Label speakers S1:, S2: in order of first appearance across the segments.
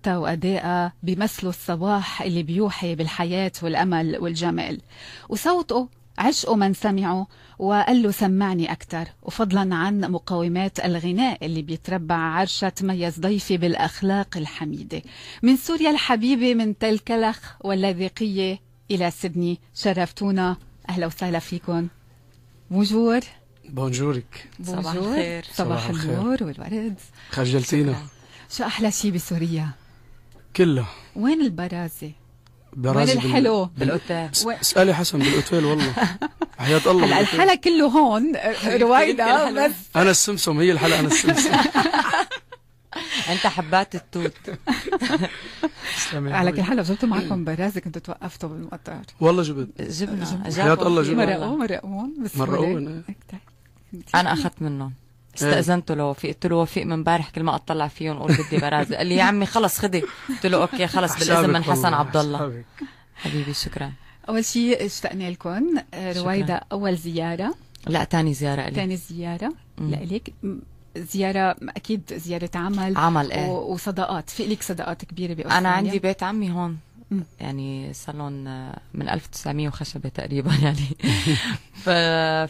S1: حتى وأدائها بمثله الصباح اللي بيوحي بالحياة والأمل والجمال وصوته عشقه من سمعه وقال له سمعني أكثر وفضلا عن مقاومات الغناء اللي بيتربع عرشة تميز ضيفي بالأخلاق الحميدة من سوريا الحبيبة من تل كلخ واللاذقية إلى سيدني شرفتونا أهلا وسهلا فيكم بونجور
S2: بونجورك صباح الخير صباح, صباح النور والورد
S1: خجلتينا شو أحلى شيء بسوريا؟ كله وين البرازة؟
S2: برازي وين الحلو؟ بالاوتيل اسألي حسن بالاوتيل والله حياة الله هلا الحلا
S1: كله هون روايدا بس
S2: أنا السمسم هي الحلا أنا
S1: السمسم انت حبات التوت على كل حال جبتوا معكم برازة كنتوا توقفتوا بالمطار والله جبت جبنا حياة الله جبنا مرقوه مرقوه بس إيه. إيه، طيب. انا اخذت
S3: منهم استاذنته لوفيق قلت له وفيق من امبارح كل ما اطلع فيهم اقول بدي براز قال لي يا عمي خلص خدي قلت له اوكي خلص بالاذن من حسن عبد الله حبيبي شكرا
S1: اول شيء اشتقنا لكم آه، رويدا اول زياره
S3: لا ثاني زياره لي ثاني
S1: زياره لإلك زيارة أكيد زيارة عمل عمل إيه وصداقات في لك صداقات كبيرة بأستراليا أنا عندي بيت عمي هون
S3: يعني صالون آه، من 1900 وخشبه تقريبا يعني ف...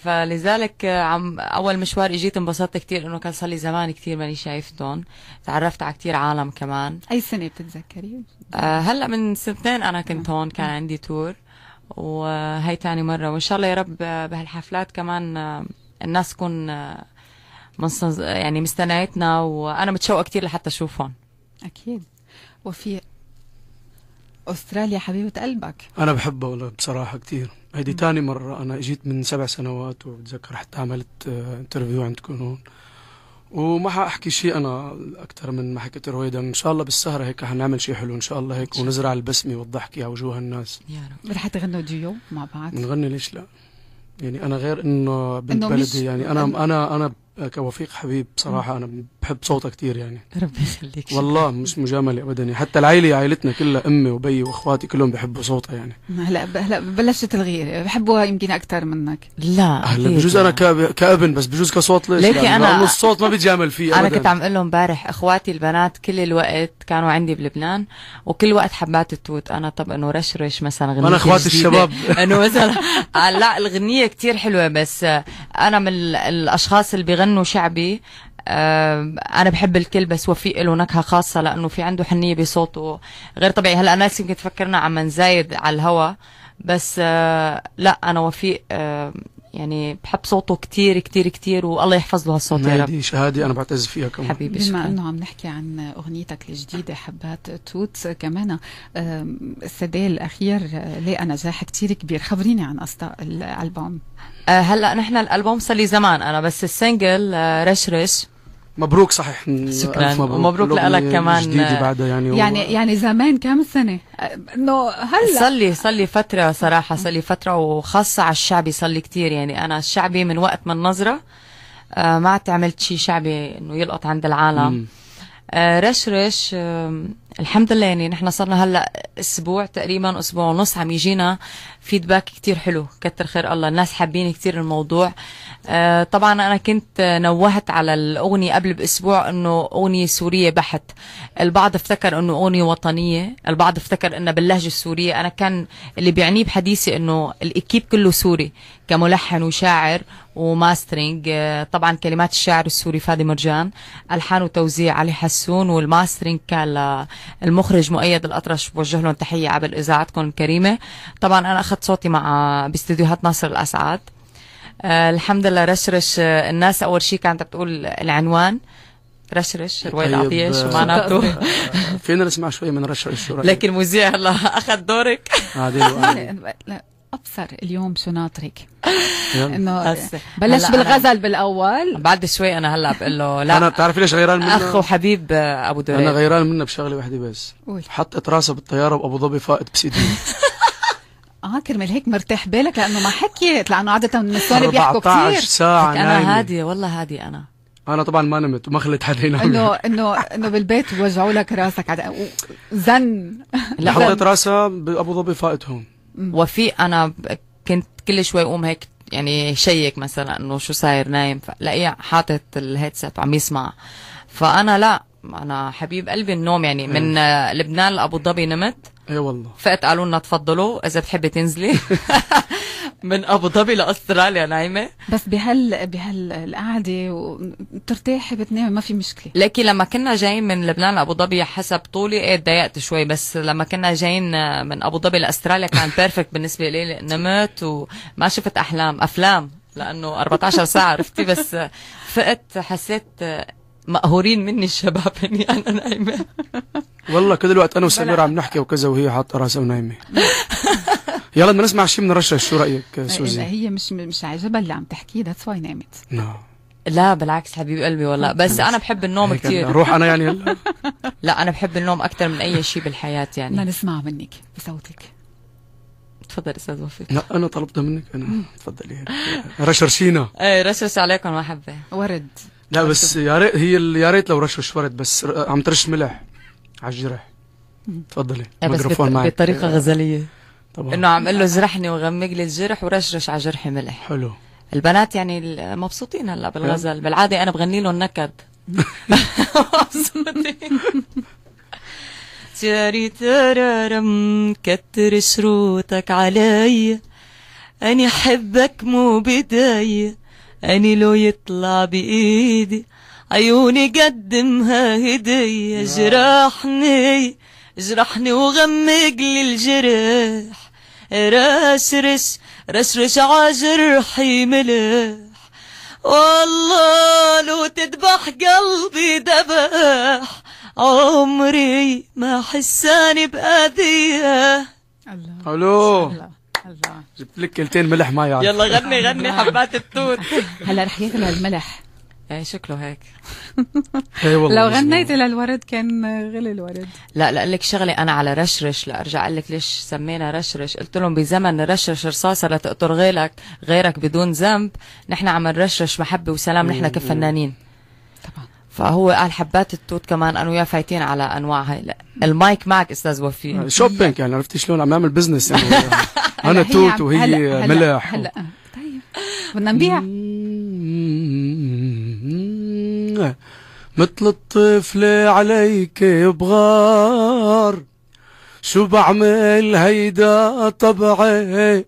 S3: فلذلك آه، عم اول مشوار اجيت انبسطت كثير انه كان صار لي زمان كثير ماني شايفتهم تعرفت على كثير عالم كمان
S1: اي سنه بتتذكري
S3: آه، هلا من سنتين انا كنت هون كان عندي تور وهي تاني مرة وإن شاء الله يا رب بهالحفلات كمان الناس تكون يعني مستنيتنا وأنا متشوقة كثير لحتى أشوفهم
S1: أكيد وفي أستراليا حبيبة قلبك أنا بحبها والله بصراحة
S2: كتير هيدي تاني مرة أنا إجيت من سبع سنوات وبتذكر حتى عملت انترفيو آه، عندكم هون وما حاحكي شيء أنا أكثر من ما حكيت رويدا إن شاء الله بالسهرة هيك حنعمل شيء حلو إن شاء الله هيك ونزرع البسمة والضحكة على وجوه الناس يا
S1: رب رح تغنوا ديو مع بعض
S2: نغني ليش لا يعني انا غير انه بنت بلدي يعني انا انا انا آه، كوفيق حبيب بصراحة أنا بحب صوتك كتير يعني ربي يخليك والله مش مجاملة أبدا يعني. حتى العائلة عائلتنا كلها أمي وبي وإخواتي كلهم بحبوا صوتها يعني
S1: هلا هلا بلشت الغيرة بحبوها يمكن أكثر منك
S2: لا هلا بجوز أنا كابن بس بجوز كصوت ليش ليكي يعني أنا الصوت ما بتجامل فيه أبداً. أنا كنت عم
S3: أقول لهم امبارح إخواتي البنات كل الوقت كانوا عندي بلبنان وكل وقت حبات التوت أنا طب إنه رشرش مثلا غنية أنا إخواتي الشباب إنه مثلا آه، لا الغنية كتير حلوة بس أنا من الأشخاص اللي بيغنوا لانه شعبي آه، انا بحب الكل بس وفيق له نكهه خاصه لانه في عنده حنيه بصوته غير طبيعي هلا الناس يمكن تفكرنا عم نزايد على الهوا بس آه، لا انا وفيق آه، يعني بحب صوته كتير كتير كتير والله
S2: يحفظ له هالصوت يا رب شهاده انا بعتز فيها كمان حبيبي بما انه
S1: عم نحكي عن اغنيتك الجديده حبات توت كمان السدي الاخير آه، لقى نجاح كتير كبير خبريني عن اصداء الالبوم آه، هلا نحن الالبوم صار لي زمان انا بس السنجل آه، رش رش
S3: مبروك صحيح شكرا ومبروك لك كمان جديدة بعده يعني يعني و...
S1: يعني زمان كم سنه انه هلا صار
S3: لي صار لي فتره صراحه صار لي فتره وخاصه على الشعبي صار لي كثير يعني انا الشعبي من وقت ما النظره آه، ما عدت عملت شيء شعبي انه يلقط عند العالم آه، رش رش آه، الحمد لله يعني نحن صرنا هلا اسبوع تقريبا اسبوع ونص عم يجينا فيدباك كثير حلو كتر خير الله الناس حابين كثير الموضوع آه آه، طبعا انا كنت نوهت على الاغنيه قبل باسبوع انه اغنيه سوريه بحت البعض افتكر انه اغنيه وطنيه البعض افتكر انها باللهجه السوريه انا كان اللي بيعنيه بحديثي انه الاكيب كله سوري كملحن وشاعر وماسترينج آه، طبعا كلمات الشاعر السوري فادي مرجان الحان وتوزيع علي حسون والماسترينج كان المخرج مؤيد الاطرش بوجه لهم تحيه عبر اذاعتكم الكريمه طبعا انا اخذت صوتي مع باستديوهات ناصر الاسعد آه الحمد لله رشرش آه الناس اول شيء كانت بتقول العنوان رشرش رواية طيب العطية شو آه، معناته
S2: فينا نسمع شوي من رشرش شو لكن المذيع هلا اخذ دورك آه،
S1: ابصر اليوم شو ناطرك انه بلش بالغزل بالاول بعد
S2: شوي انا هلا بقول له لا انا بتعرفي ليش غيران منه اخ وحبيب آه، ابو دريد انا غيران منه بشغله وحده بس حطت راسه بالطياره وابو ظبي فائت بسيدي
S1: اه كرمال هيك مرتاح بالك لانه ما حكيت لانه عاده النسوان بيحكوا كثير 14 ساعه انا هاديه والله هاديه انا
S2: انا طبعا ما نمت وما خليت حدا ينام انه
S1: انه انه بالبيت وجعوا لك راسك عد... زن
S2: لا حطيت راسها بابو ظبي هون وفي انا
S3: كنت كل شوي اقوم هيك يعني شيك مثلا انه شو صاير نايم لاقيه حاطط الهيدسيت عم يسمع فانا لا انا حبيب قلبي النوم يعني من آه، لبنان لابو ظبي نمت اي والله قالوا لنا تفضلوا اذا بتحبي تنزلي
S4: من ابو ظبي لاستراليا نايمه
S1: بس بهال بهالقعده بترتاحي بتنامي ما في مشكله
S3: لكن لما كنا جايين من لبنان لابو ظبي حسب طولي ايه تضايقت شوي بس لما كنا جايين من ابو ظبي لاستراليا كان بيرفكت بالنسبه لي نمت وما شفت احلام افلام لانه 14 ساعه عرفتي بس فقت حسيت مقهورين مني الشباب اني انا نايمه
S2: والله كل الوقت انا وسمير عم نحكي وكذا وهي حاطه راسها ونايمه يلا بدنا نسمع شيء من رشا شو رايك
S3: سوزي هي
S1: مش مش عاجبها اللي عم تحكيه ذاتس واي نامت
S2: نو نعم. لا
S3: بالعكس حبيب قلبي
S1: والله نعم. بس انا بحب النوم كثير روح انا
S3: يعني هلا لا انا بحب
S1: النوم اكثر
S2: من
S3: اي شيء
S1: بالحياه يعني بدنا نسمع منك بصوتك تفضل استاذ وفيق لا
S2: انا طلبتها منك انا تفضلي رشرشينا
S3: ايه رشرش عليكم محبه ورد
S2: لا بس يا ريت هي يا ريت لو رش ورد بس عم ترش ملح على الجرح تفضلي الميكروفون معك بطريقه غزليه طبعا انه عم قله
S3: له جرحني وغمق لي الجرح ورشرش على جرحي ملح حلو البنات يعني مبسوطين هلا بالغزل بالعاده
S4: انا بغني لهم نكد
S1: مبسوطين
S4: تاري ترارم كتر شروطك علي أنا حبك مو بداية أني لو يطلع بإيدي عيوني قدمها هدية جرحني جرحني وغمق لي الجرح رش رسرس عجرحي ملح والله لو تذبح قلبي ذبح عمري ما حساني بأذية الله
S2: حلو الله جبت لك كلتين ملح ما يعرف يلا غني غني حبات
S1: التوت هلا رح يغلى الملح ايه شكله هيك
S2: ايه
S3: والله لو غنيت
S1: للورد كان غلي الورد
S2: لا
S3: لا لك شغله انا على رشرش لارجع اقول لك ليش سمينا رشرش قلت لهم بزمن رشرش رصاصه لتقطر غيرك غيرك بدون ذنب نحن عم نرشرش محبه وسلام نحن كفنانين طبعا فهو قال حبات التوت كمان انا وياه فايتين على انواعها
S2: المايك معك استاذ وفي شوبينج يعني عرفتي شلون عم نعمل بزنس يعني
S1: انا توت وهي ملح هلا هلا طيب بدنا نبيع
S2: مثل الطفل عليك بغار شو بعمل هيدا طبعي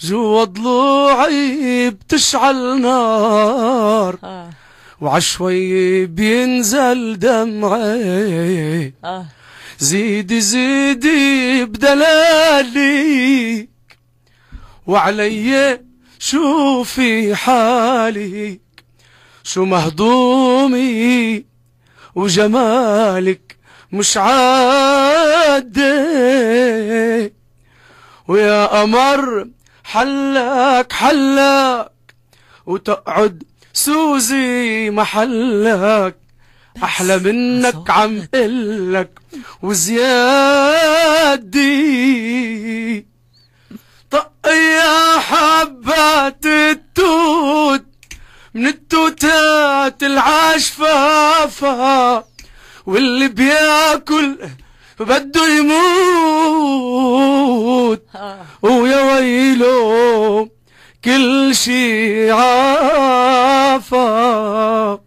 S2: جوا ضلوعي بتشعل نار آه. وعشوي بينزل دمعي آه. زيدي زيدي بدلالي وعلي شوفي حالك شو مهضومي وجمالك مش عادي ويا قمر حلك حلك وتقعد سوزي محلك احلى منك عم قلك وزيادي طق يا حبات التوت من التوتات العشفافة واللي بياكل بده يموت ويا ويله كل شي عافى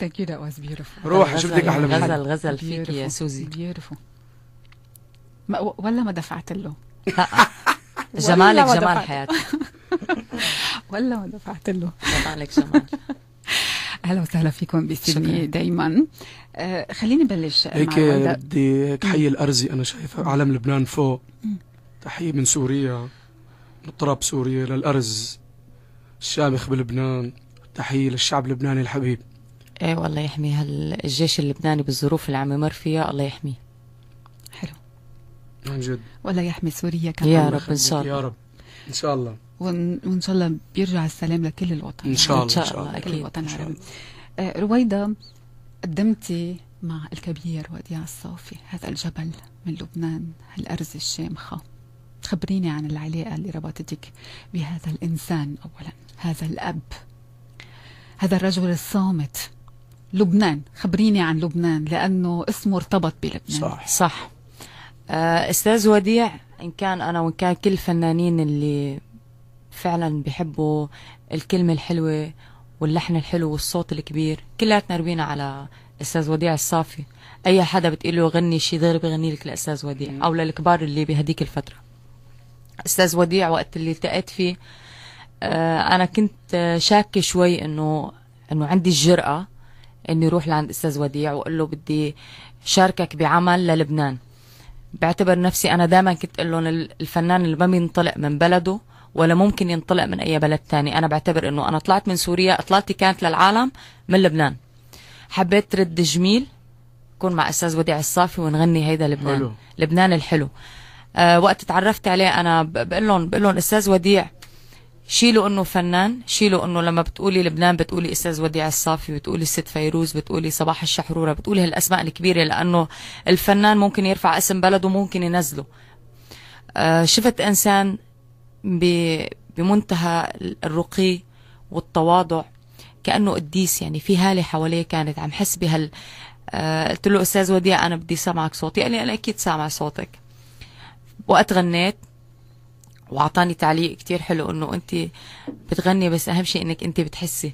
S1: Thank you, that was beautiful. روح شوف لك احلى من غزل غزل فيك يا سوزي beautiful. ولا ما دفعت له جمالك جمال حياتك ولا ما دفعت له جمالك جمال اهلا وسهلا فيكم بسيدني دايما آه، خليني بلش آه، هيك بدي
S2: هيك حي الارزي انا شايفة علم لبنان فوق تحيه من سوريا من اضطراب سوريا للارز الشامخ بلبنان تحيه للشعب اللبناني الحبيب
S3: ايه والله يحمي الجيش اللبناني بالظروف اللي عم يمر فيها الله يحميه
S1: حلو عن جد ولا يحمي سوريا كمان يا رب ان شاء الله يا رب ان شاء الله وان شاء الله بيرجع السلام لكل الوطن ان شاء الله ان شاء الله, كل الوطن العربي آه، رويدا قدمتي مع الكبير وديع الصافي هذا الجبل من لبنان هالأرز الشامخة خبريني عن العلاقة اللي ربطتك بهذا الإنسان أولا هذا الأب هذا الرجل الصامت لبنان خبريني عن لبنان لأنه اسمه ارتبط بلبنان صح, صح. آه، أستاذ وديع إن كان أنا وإن كان كل الفنانين اللي
S3: فعلا بيحبوا الكلمة الحلوة واللحن الحلو والصوت الكبير كلياتنا ربينا على استاذ وديع الصافي اي حدا بتقله غني شي غير بغني لك لاستاذ وديع او للكبار اللي بهديك الفتره استاذ وديع وقت اللي التقيت فيه آه، انا كنت شاكه شوي انه انه عندي الجرأه اني روح لعند استاذ وديع واقول له بدي شاركك بعمل للبنان بعتبر نفسي انا دائما كنت اقول لهم الفنان اللي ما بينطلق من بلده ولا ممكن ينطلق من اي بلد تاني انا بعتبر انه انا طلعت من سوريا اطلالتي كانت للعالم من لبنان حبيت رد جميل كون مع استاذ وديع الصافي ونغني هيدا لبنان حلو. لبنان الحلو أه وقت تعرفت عليه انا بقول لهم بقول لهم استاذ وديع شيلوا انه فنان شيلوا انه لما بتقولي لبنان بتقولي استاذ وديع الصافي بتقولي الست فيروز بتقولي صباح الشحروره بتقولي هالاسماء الكبيره لانه الفنان ممكن يرفع اسم بلده ممكن ينزله آه، شفت انسان بمنتهى الرقي والتواضع كانه قديس يعني في هاله حواليه كانت عم حس بهال آه، قلت له استاذ وديع انا بدي سامعك صوتي قال لي انا اكيد سامع صوتك وقت غنيت واعطاني تعليق كتير حلو انه انت بتغني بس اهم شيء انك انت بتحسي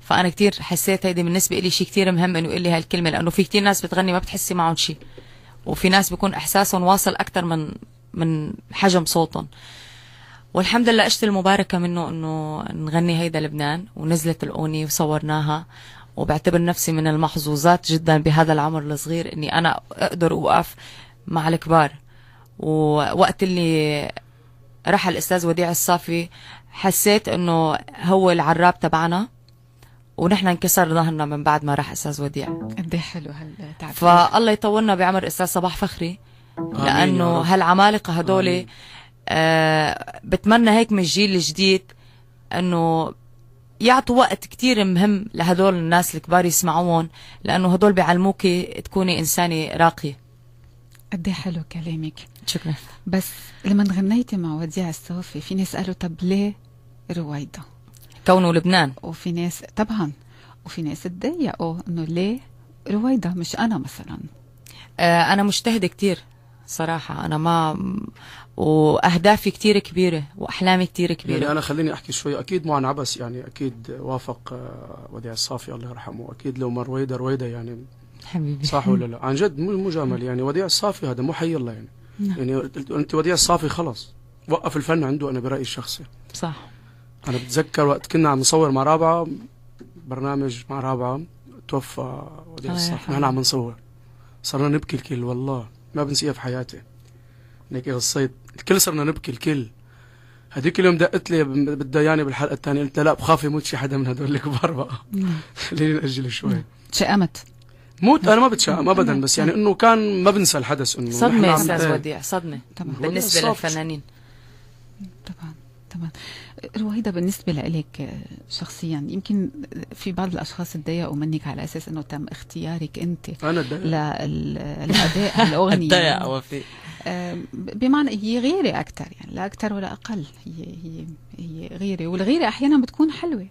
S3: فانا كتير حسيت هيدي بالنسبه لي شيء كتير مهم انه يقول لي هالكلمه لانه في كتير ناس بتغني ما بتحسي معهم شيء وفي ناس بيكون احساسهم واصل اكثر من من حجم صوتهم والحمد لله اجت المباركه منه انه نغني هيدا لبنان ونزلت الاغنيه وصورناها وبعتبر نفسي من المحظوظات جدا بهذا العمر الصغير اني انا اقدر اوقف مع الكبار ووقت اللي رحل الاستاذ وديع الصافي حسيت انه هو العراب تبعنا ونحن انكسر ظهرنا من بعد ما راح استاذ وديع قد إيه حلو
S1: هالتعبير
S3: فالله يطولنا بعمر استاذ صباح فخري لانه هالعمالقه هدول آه بتمنى هيك من الجيل الجديد انه يعطوا وقت كتير مهم لهدول الناس الكبار يسمعوهم لانه هدول بيعلموكي تكوني انسانه راقيه
S1: قد إيه حلو كلامك شكرا بس لما غنيتي مع وديع الصوفي في ناس قالوا طب ليه رويدا كونه لبنان وفي ناس طبعا وفي ناس تضايقوا انه ليه رويدا مش انا مثلا آه انا مجتهده
S3: كثير صراحة أنا ما وأهدافي كثير كبيرة وأحلامي كثير كبيرة يعني أنا خليني
S2: أحكي شوي أكيد مو عن عبس يعني أكيد وافق آه، وديع الصافي الله يرحمه أكيد لو ما رويدا رويدا يعني
S3: حبيبي صح ولا
S2: لا عن جد مو مجامل يعني وديع الصافي هذا مو حي الله يعني نعم. يعني انت وديع الصافي خلص وقف الفن عنده انا برايي الشخصي صح انا بتذكر وقت كنا عم نصور مع رابعه برنامج مع رابعه توفى وديع الصافي نحن عم نصور صرنا نبكي الكل والله ما بنسيها في حياتي هيك قصيت الكل صرنا نبكي الكل هذيك اليوم دقت لي بدها ياني بالحلقه الثانيه قلت لا بخاف يموت شي حدا من هدول الكبار بقى نعم. خليني ناجل شوي شقمت موت انا ما بتشائم ابدا بس يعني انه كان ما بنسى الحدث انه صدمه استاذ
S1: وديع
S3: صدمه بالنسبه للفنانين
S1: طبعا طبعا رويدا بالنسبة لك شخصيا يمكن في بعض الأشخاص تضايقوا منك على أساس أنه تم اختيارك أنت أنا للأداء الأغنية تضايق وفي بمعنى هي غيرة أكثر يعني لا أكثر ولا أقل هي هي هي غيرة والغيرة أحيانا بتكون حلوة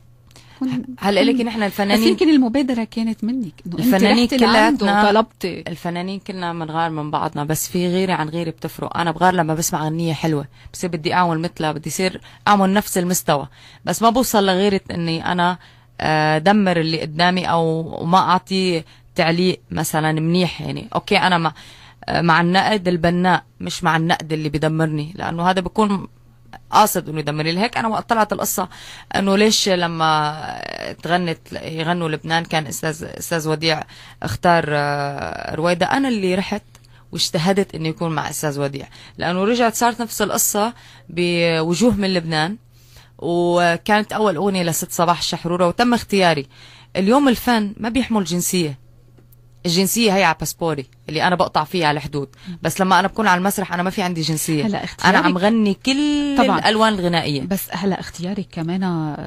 S1: يكون هل لك ان احنا الفنانين يمكن المبادره كانت منك الفنانين كلنا
S3: طلبت نعم، الفنانين كلنا بنغار من, من بعضنا بس في غيري عن غيري بتفرق انا بغار لما بسمع اغنيه حلوه بصير بدي اعمل مثلها بدي صير اعمل نفس المستوى بس ما بوصل لغيرة اني انا آه، دمر اللي قدامي او ما اعطيه تعليق مثلا منيح يعني اوكي انا ما آه، مع النقد البناء مش مع النقد اللي بدمرني لانه هذا بكون قاصد انه يدمر لي هيك انا وقت طلعت القصه انه ليش لما تغنت يغنوا لبنان كان استاذ استاذ وديع اختار آه، رويده انا اللي رحت واجتهدت انه يكون مع استاذ وديع لانه رجعت صارت نفس القصه بوجوه من لبنان وكانت اول اغنيه لست صباح الشحروره وتم اختياري اليوم الفن ما بيحمل جنسيه الجنسيه هي على باسبوري اللي انا بقطع فيه على الحدود بس لما انا بكون على المسرح انا ما في عندي جنسيه
S1: هلا انا عم غني كل طبعا. الالوان الغنائيه بس هلا اختيارك كمان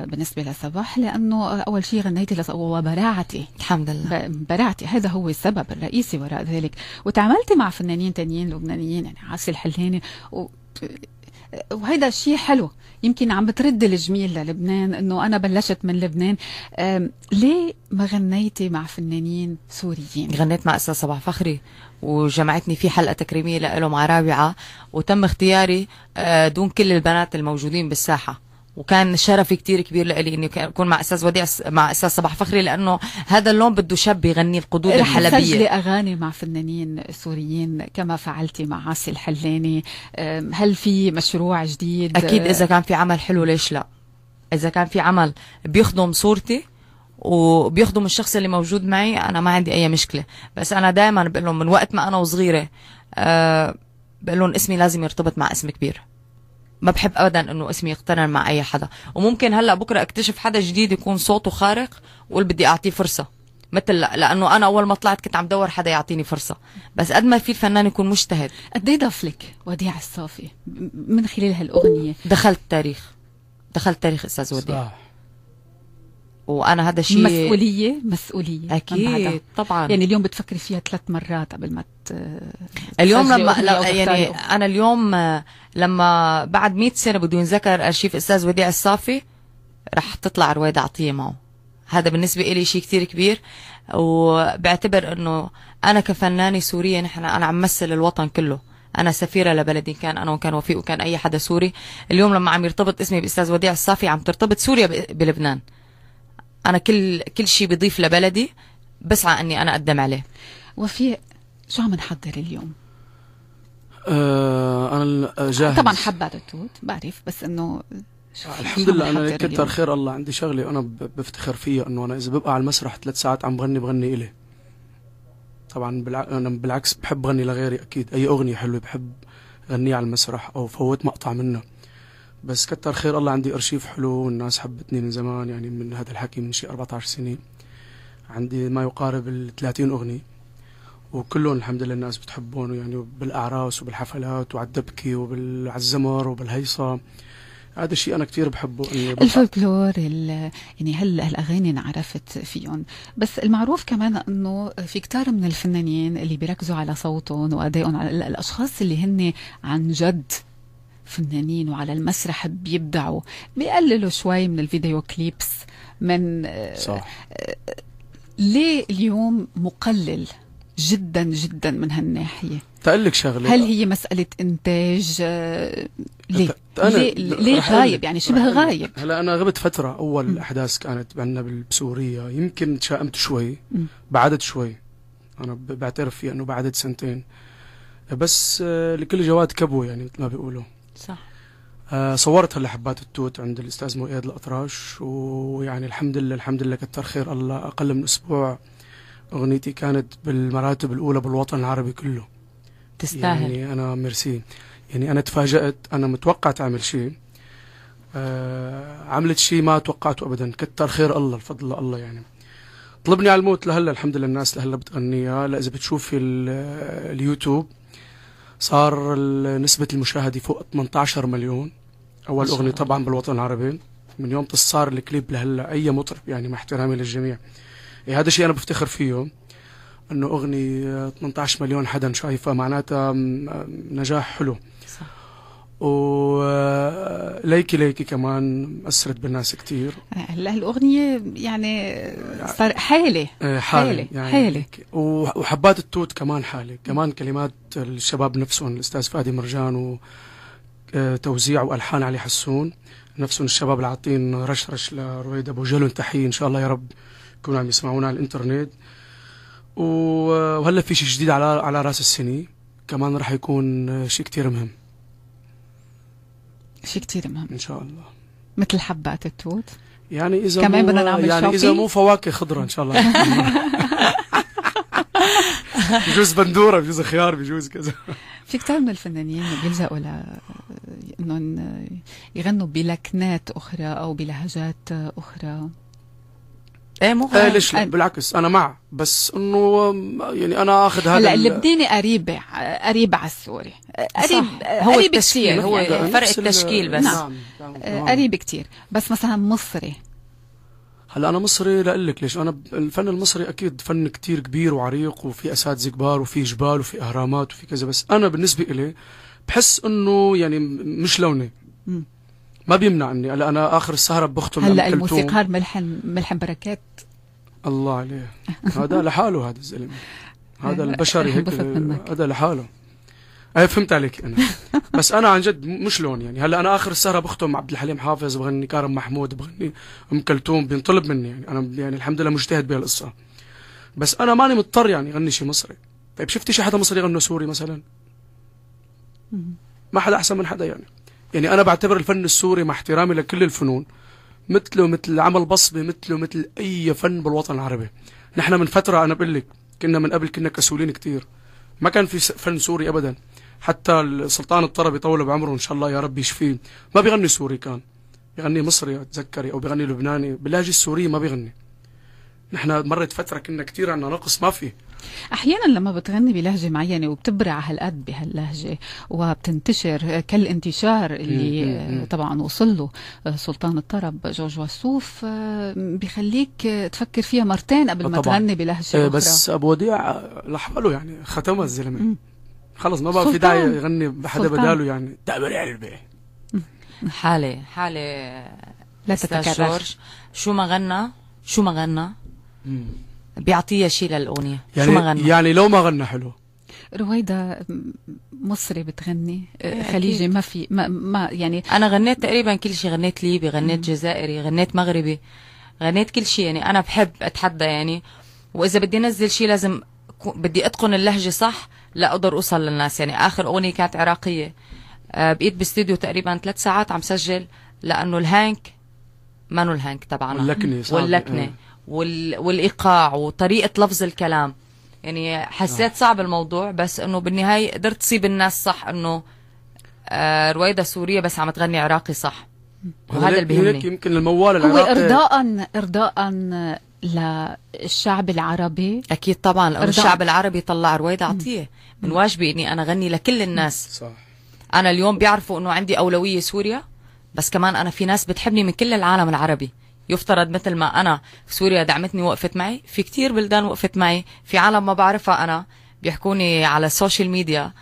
S1: بالنسبه لصباح لانه اول شيء غنيتي وبراعتي الحمد لله براعتي هذا هو السبب الرئيسي وراء ذلك وتعاملتي مع فنانين تانيين لبنانيين يعني عاصي الحلهاني و وهيدا شيء حلو يمكن عم بترد الجميل للبنان انه انا بلشت من لبنان ليه ما غنيتي مع فنانين سوريين
S3: غنيت مع استاذ صباح فخري وجمعتني في حلقه تكريميه له مع رابعه وتم اختياري آه، دون كل البنات الموجودين بالساحه وكان شرف كتير كبير لإلي اني اكون مع استاذ وديع مع استاذ صباح فخري لانه هذا اللون بده شاب يغني القدود الحلبيه إيه، سجلي
S1: اغاني مع فنانين سوريين كما فعلتي مع عاصي الحلاني هل في مشروع جديد اكيد اذا كان في عمل حلو ليش لا اذا كان في عمل
S3: بيخدم صورتي وبيخدم الشخص اللي موجود معي انا ما عندي اي مشكله بس انا دائما بقول لهم من وقت ما انا وصغيره أه بقول لهم اسمي لازم يرتبط مع اسم كبير ما بحب ابدا انه اسمي يقترن مع اي حدا وممكن هلا بكره اكتشف حدا جديد يكون صوته خارق وقول بدي اعطيه فرصه مثل لانه انا اول ما طلعت كنت عم دور حدا يعطيني فرصه بس قد ما في الفنان يكون مجتهد قد ايه ضاف لك وديع الصافي من خلال هالاغنيه دخلت تاريخ دخلت تاريخ استاذ وديع صح. وانا هذا شيء مسؤوليه
S1: مسؤوليه اكيد طبعا يعني اليوم بتفكري فيها ثلاث مرات قبل ما اليوم لما يعني
S3: انا اليوم آه، لما بعد 100 سنه بده ينذكر ارشيف استاذ وديع الصافي رح تطلع رويدة عطيه معه هذا بالنسبه لي شيء كثير كبير وبعتبر انه انا كفنانه سوريه نحن انا عم مثل الوطن كله انا سفيره لبلدي كان انا وكان وفيق وكان اي حدا سوري اليوم لما عم يرتبط اسمي باستاذ وديع الصافي عم ترتبط سوريا بلبنان انا كل كل شيء بضيف لبلدي بسعى اني انا اقدم عليه
S1: وفي شو عم نحضر اليوم
S2: آه انا آه، جاهز
S1: طبعا حبات التوت بعرف بس انه الحمد لله انا كتر
S2: خير الله عندي شغله انا بفتخر فيها انه انا اذا ببقى على المسرح ثلاث ساعات عم بغني بغني الي طبعا انا بالعكس بحب غني لغيري اكيد اي اغنيه حلوه بحب غنيها على المسرح او فوت مقطع منها بس كتر خير الله عندي ارشيف حلو والناس حبتني من زمان يعني من هذا الحكي من شيء 14 سنه عندي ما يقارب ال 30 اغنيه وكلهم الحمد لله الناس بتحبهم يعني بالاعراس وبالحفلات وعلى وعالدبكه الزمر وبالهيصه هذا الشيء انا كثير بحبه اني
S1: الفولكلور يعني هل هالاغاني انعرفت فيهم بس المعروف كمان انه في كتار من الفنانين اللي بيركزوا على صوتهم وادائهم الاشخاص اللي هن عن جد فنانين وعلى المسرح بيبدعوا بيقللوا شوي من الفيديو كليبس من صح. آه، ليه اليوم مقلل جدا جدا من هالناحية
S2: تقلك شغلة هل هي
S1: مسألة إنتاج آه، ليه؟ ليه, ليه غايب يعني شبه غايب
S2: هلا أنا غبت فترة أول م. أحداث كانت عندنا بسوريا يمكن تشائمت شوي بعدت شوي أنا بعترف فيها أنه بعدت سنتين بس آه، لكل جواد كبو يعني مثل ما بيقولوا صح آه هلا حبات التوت عند الاستاذ مؤيد الاطراش ويعني الحمد لله الحمد لله كتر خير الله اقل من اسبوع اغنيتي كانت بالمراتب الاولى بالوطن العربي كله تستاهل يعني انا ميرسي يعني انا تفاجات انا متوقع تعمل شيء آه عملت شيء ما توقعته ابدا كتر خير الله الفضل الله يعني طلبني على الموت لهلا الحمد لله الناس لهلا بتغنيها لا اذا بتشوفي اليوتيوب صار نسبة المشاهدة فوق 18 مليون أول أغنية طبعا بالوطن العربي من يوم تصار الكليب لهلا أي مطرب يعني مع احترامي للجميع إيه هذا الشيء أنا بفتخر فيه انه اغنية 18 مليون حدا شايفها معناتها نجاح حلو صح. وليكي ليكي كمان أثرت بالناس كثير
S1: هلا الأغنية يعني صار حالة آه، حالة حالة, يعني
S2: وحبات التوت كمان حالة كمان كلمات الشباب نفسهم الأستاذ فادي مرجان وتوزيع آه، وألحان علي حسون نفسهم الشباب اللي عاطين رش رش لرويد أبو جلون تحية إن شاء الله يا رب يكونوا عم يسمعونا على الإنترنت وهلا في شيء جديد على على راس السنه كمان رح يكون شيء كثير مهم
S1: شيء كثير مهم ان شاء الله مثل حبات التوت يعني اذا كمان بدنا نعمل يعني اذا مو فواكه خضراء ان شاء الله بجوز
S2: بندوره بجوز خيار بجوز كذا
S1: في كثير من الفنانين بيلجأوا ل انهم يغنوا بلكنات اخرى او بلهجات اخرى ايه مو آه ليش لا
S2: بالعكس انا مع بس انه يعني انا اخذ هذا هلا اللبناني
S1: قريب قريب على السوري
S2: قريب هو قريب كثير هو يعني فرق التشكيل بس نعم.
S1: نعم. آه، قريب كثير بس مثلا مصري
S2: هلا انا مصري لك ليش انا الفن المصري اكيد فن كثير كبير وعريق وفي اساتذه كبار وفي جبال وفي اهرامات وفي كذا بس انا بالنسبه لي بحس انه يعني مش لوني م. ما بيمنع اني هلا انا اخر السهره بختم هلا الموسيقار
S1: ملحن ملحن بركات
S2: الله عليه هذا لحاله هذا الزلمه هذا البشري هيك هذا لحاله ايه فهمت عليك انا بس انا عن جد مش لون يعني هلا انا اخر السهره بختم عبد الحليم حافظ بغني كارم محمود بغني ام كلثوم بينطلب مني يعني انا يعني الحمد لله مجتهد بهالقصه بس انا ماني مضطر يعني غني شيء مصري طيب شفتي شي حدا مصري غنى سوري مثلا ما حدا احسن من حدا يعني يعني أنا بعتبر الفن السوري مع احترامي لكل الفنون مثله مثل العمل بصبي مثله مثل أي فن بالوطن العربي نحن من فترة أنا بقول لك كنا من قبل كنا كسولين كثير ما كان في فن سوري أبدا حتى السلطان الطربي طول بعمره إن شاء الله يا رب يشفيه ما بيغني سوري كان بيغني مصري تذكري أو بيغني لبناني باللهجة السورية ما بيغني نحن مرت فترة كنا كثير عندنا نقص ما فيه
S1: احيانا لما بتغني بلهجه معينه وبتبرع هالقد بهاللهجه وبتنتشر كالانتشار اللي طبعا وصل له آه، سلطان الطرب جورج وسوف آه، بخليك تفكر فيها مرتين قبل ما تغني بلهجه آه، أخرى. بس
S2: ابو وديع لحاله يعني ختمها الزلمه خلص ما بقى في داعي يغني بحدا بداله يعني تعبر قلبي يعني.
S3: حالة حالة لا تتكرر شو ما غنى شو ما غنى بيعطيها شيء للاغنيه
S2: يعني شو ما غنى يعني لو ما غنى حلو
S1: رويدا مصري بتغني إيه، خليجي ما في ما, ما يعني انا غنيت تقريبا كل شيء
S3: غنيت ليبي غنيت جزائري غنيت مغربي غنيت كل شيء يعني انا بحب اتحدى يعني واذا بدي انزل شيء لازم بدي اتقن اللهجه صح لاقدر اوصل للناس يعني اخر اغنيه كانت عراقيه آه، بقيت باستديو تقريبا ثلاث ساعات عم سجل لانه الهانك مانو الهانك تبعنا واللكنه واللكنه إيه. وال... والايقاع وطريقه لفظ الكلام يعني حسيت آه. صعب الموضوع بس انه بالنهايه قدرت تصيب الناس صح انه آه رويدا سوريه بس عم تغني عراقي صح وهذا اللي بيهمني
S2: يمكن الموال
S3: العراقي هو ارضاء ارضاء للشعب العربي اكيد طبعا لانه الشعب العربي طلع رويدا عطيه من واجبي اني انا اغني لكل الناس صح انا اليوم بيعرفوا انه عندي اولويه سوريا بس كمان انا في ناس بتحبني من كل العالم العربي يفترض مثل ما أنا في سوريا دعمتني وقفت معي في كتير بلدان وقفت معي في عالم ما بعرفها أنا بيحكوني على السوشيال ميديا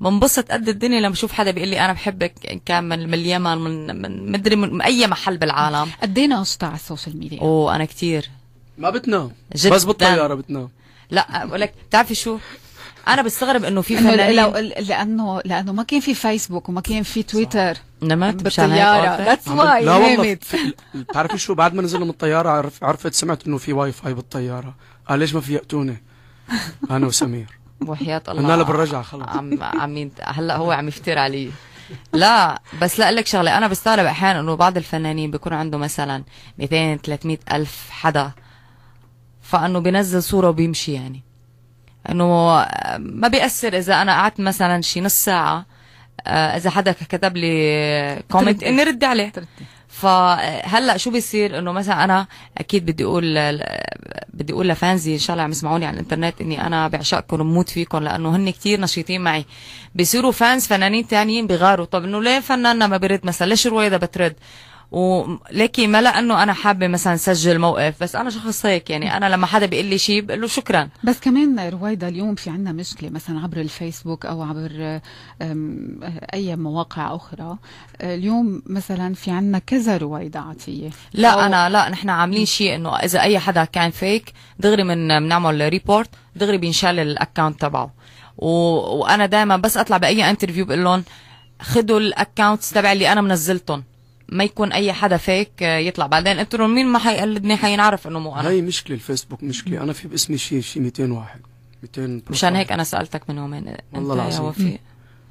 S3: بنبسط قد الدنيا لما بشوف حدا بيقول لي انا بحبك ان كان من, من اليمن من, من مدري من اي محل بالعالم
S1: قد ايه ناقصتها على السوشيال ميديا؟
S3: اوه انا كتير
S2: ما بتنام بس بالطياره بتنام
S3: لا بقول لك بتعرفي شو انا بستغرب انه في فنانين لو
S1: لانه لانه ما كان في فيسبوك وما كان في تويتر
S2: نمت
S3: بالطياره ذاتس واي
S1: لا والله
S2: بتعرفي شو بعد ما نزلنا من الطياره عرفت سمعت انه في واي فاي بالطياره قال ليش ما فيقتوني انا وسمير وحياة الله انا بالرجعه خلص عم
S3: عم هلا هو عم يفتر علي لا بس لا لك شغله انا بستغرب احيانا انه بعض الفنانين بيكون عنده مثلا 200 300 الف حدا فانه بينزل صوره وبيمشي يعني انه ما بيأثر اذا انا قعدت مثلا شي نص ساعه آه، اذا حدا كتب لي كومنت اني رد عليه فهلا شو بيصير انه مثلا انا اكيد بدي اقول بدي اقول لفانزي ان شاء الله عم يسمعوني على الانترنت اني انا بعشقكم وبموت فيكم لانه هن كتير نشيطين معي بيصيروا فانز فنانين تانيين بغاروا طب انه ليه فناننا ما برد مثلا ليش رويدا بترد ولكن ما لانه انا حابه مثلا سجل موقف بس انا شخص هيك يعني انا لما حدا بيقول لي شيء بقول له شكرا
S1: بس كمان رويدا اليوم في عندنا مشكله مثلا عبر الفيسبوك او عبر اي مواقع اخرى اليوم مثلا في عندنا كذا رويدا عطيه
S3: لا انا لا نحن عاملين شيء انه اذا اي حدا كان فيك دغري من بنعمل ريبورت دغري بينشال الاكونت تبعه و... وانا دائما بس اطلع باي انترفيو بقول لهم خذوا الاكونتس تبع اللي انا منزلتهم ما يكون اي حدا فيك يطلع بعدين قلت لهم مين ما حيقلدني حينعرف انه مو انا
S2: هي مشكله الفيسبوك مشكله انا في باسمي شيء شيء 200 واحد 200 مشان هيك انا سالتك من يومين والله العظيم وفي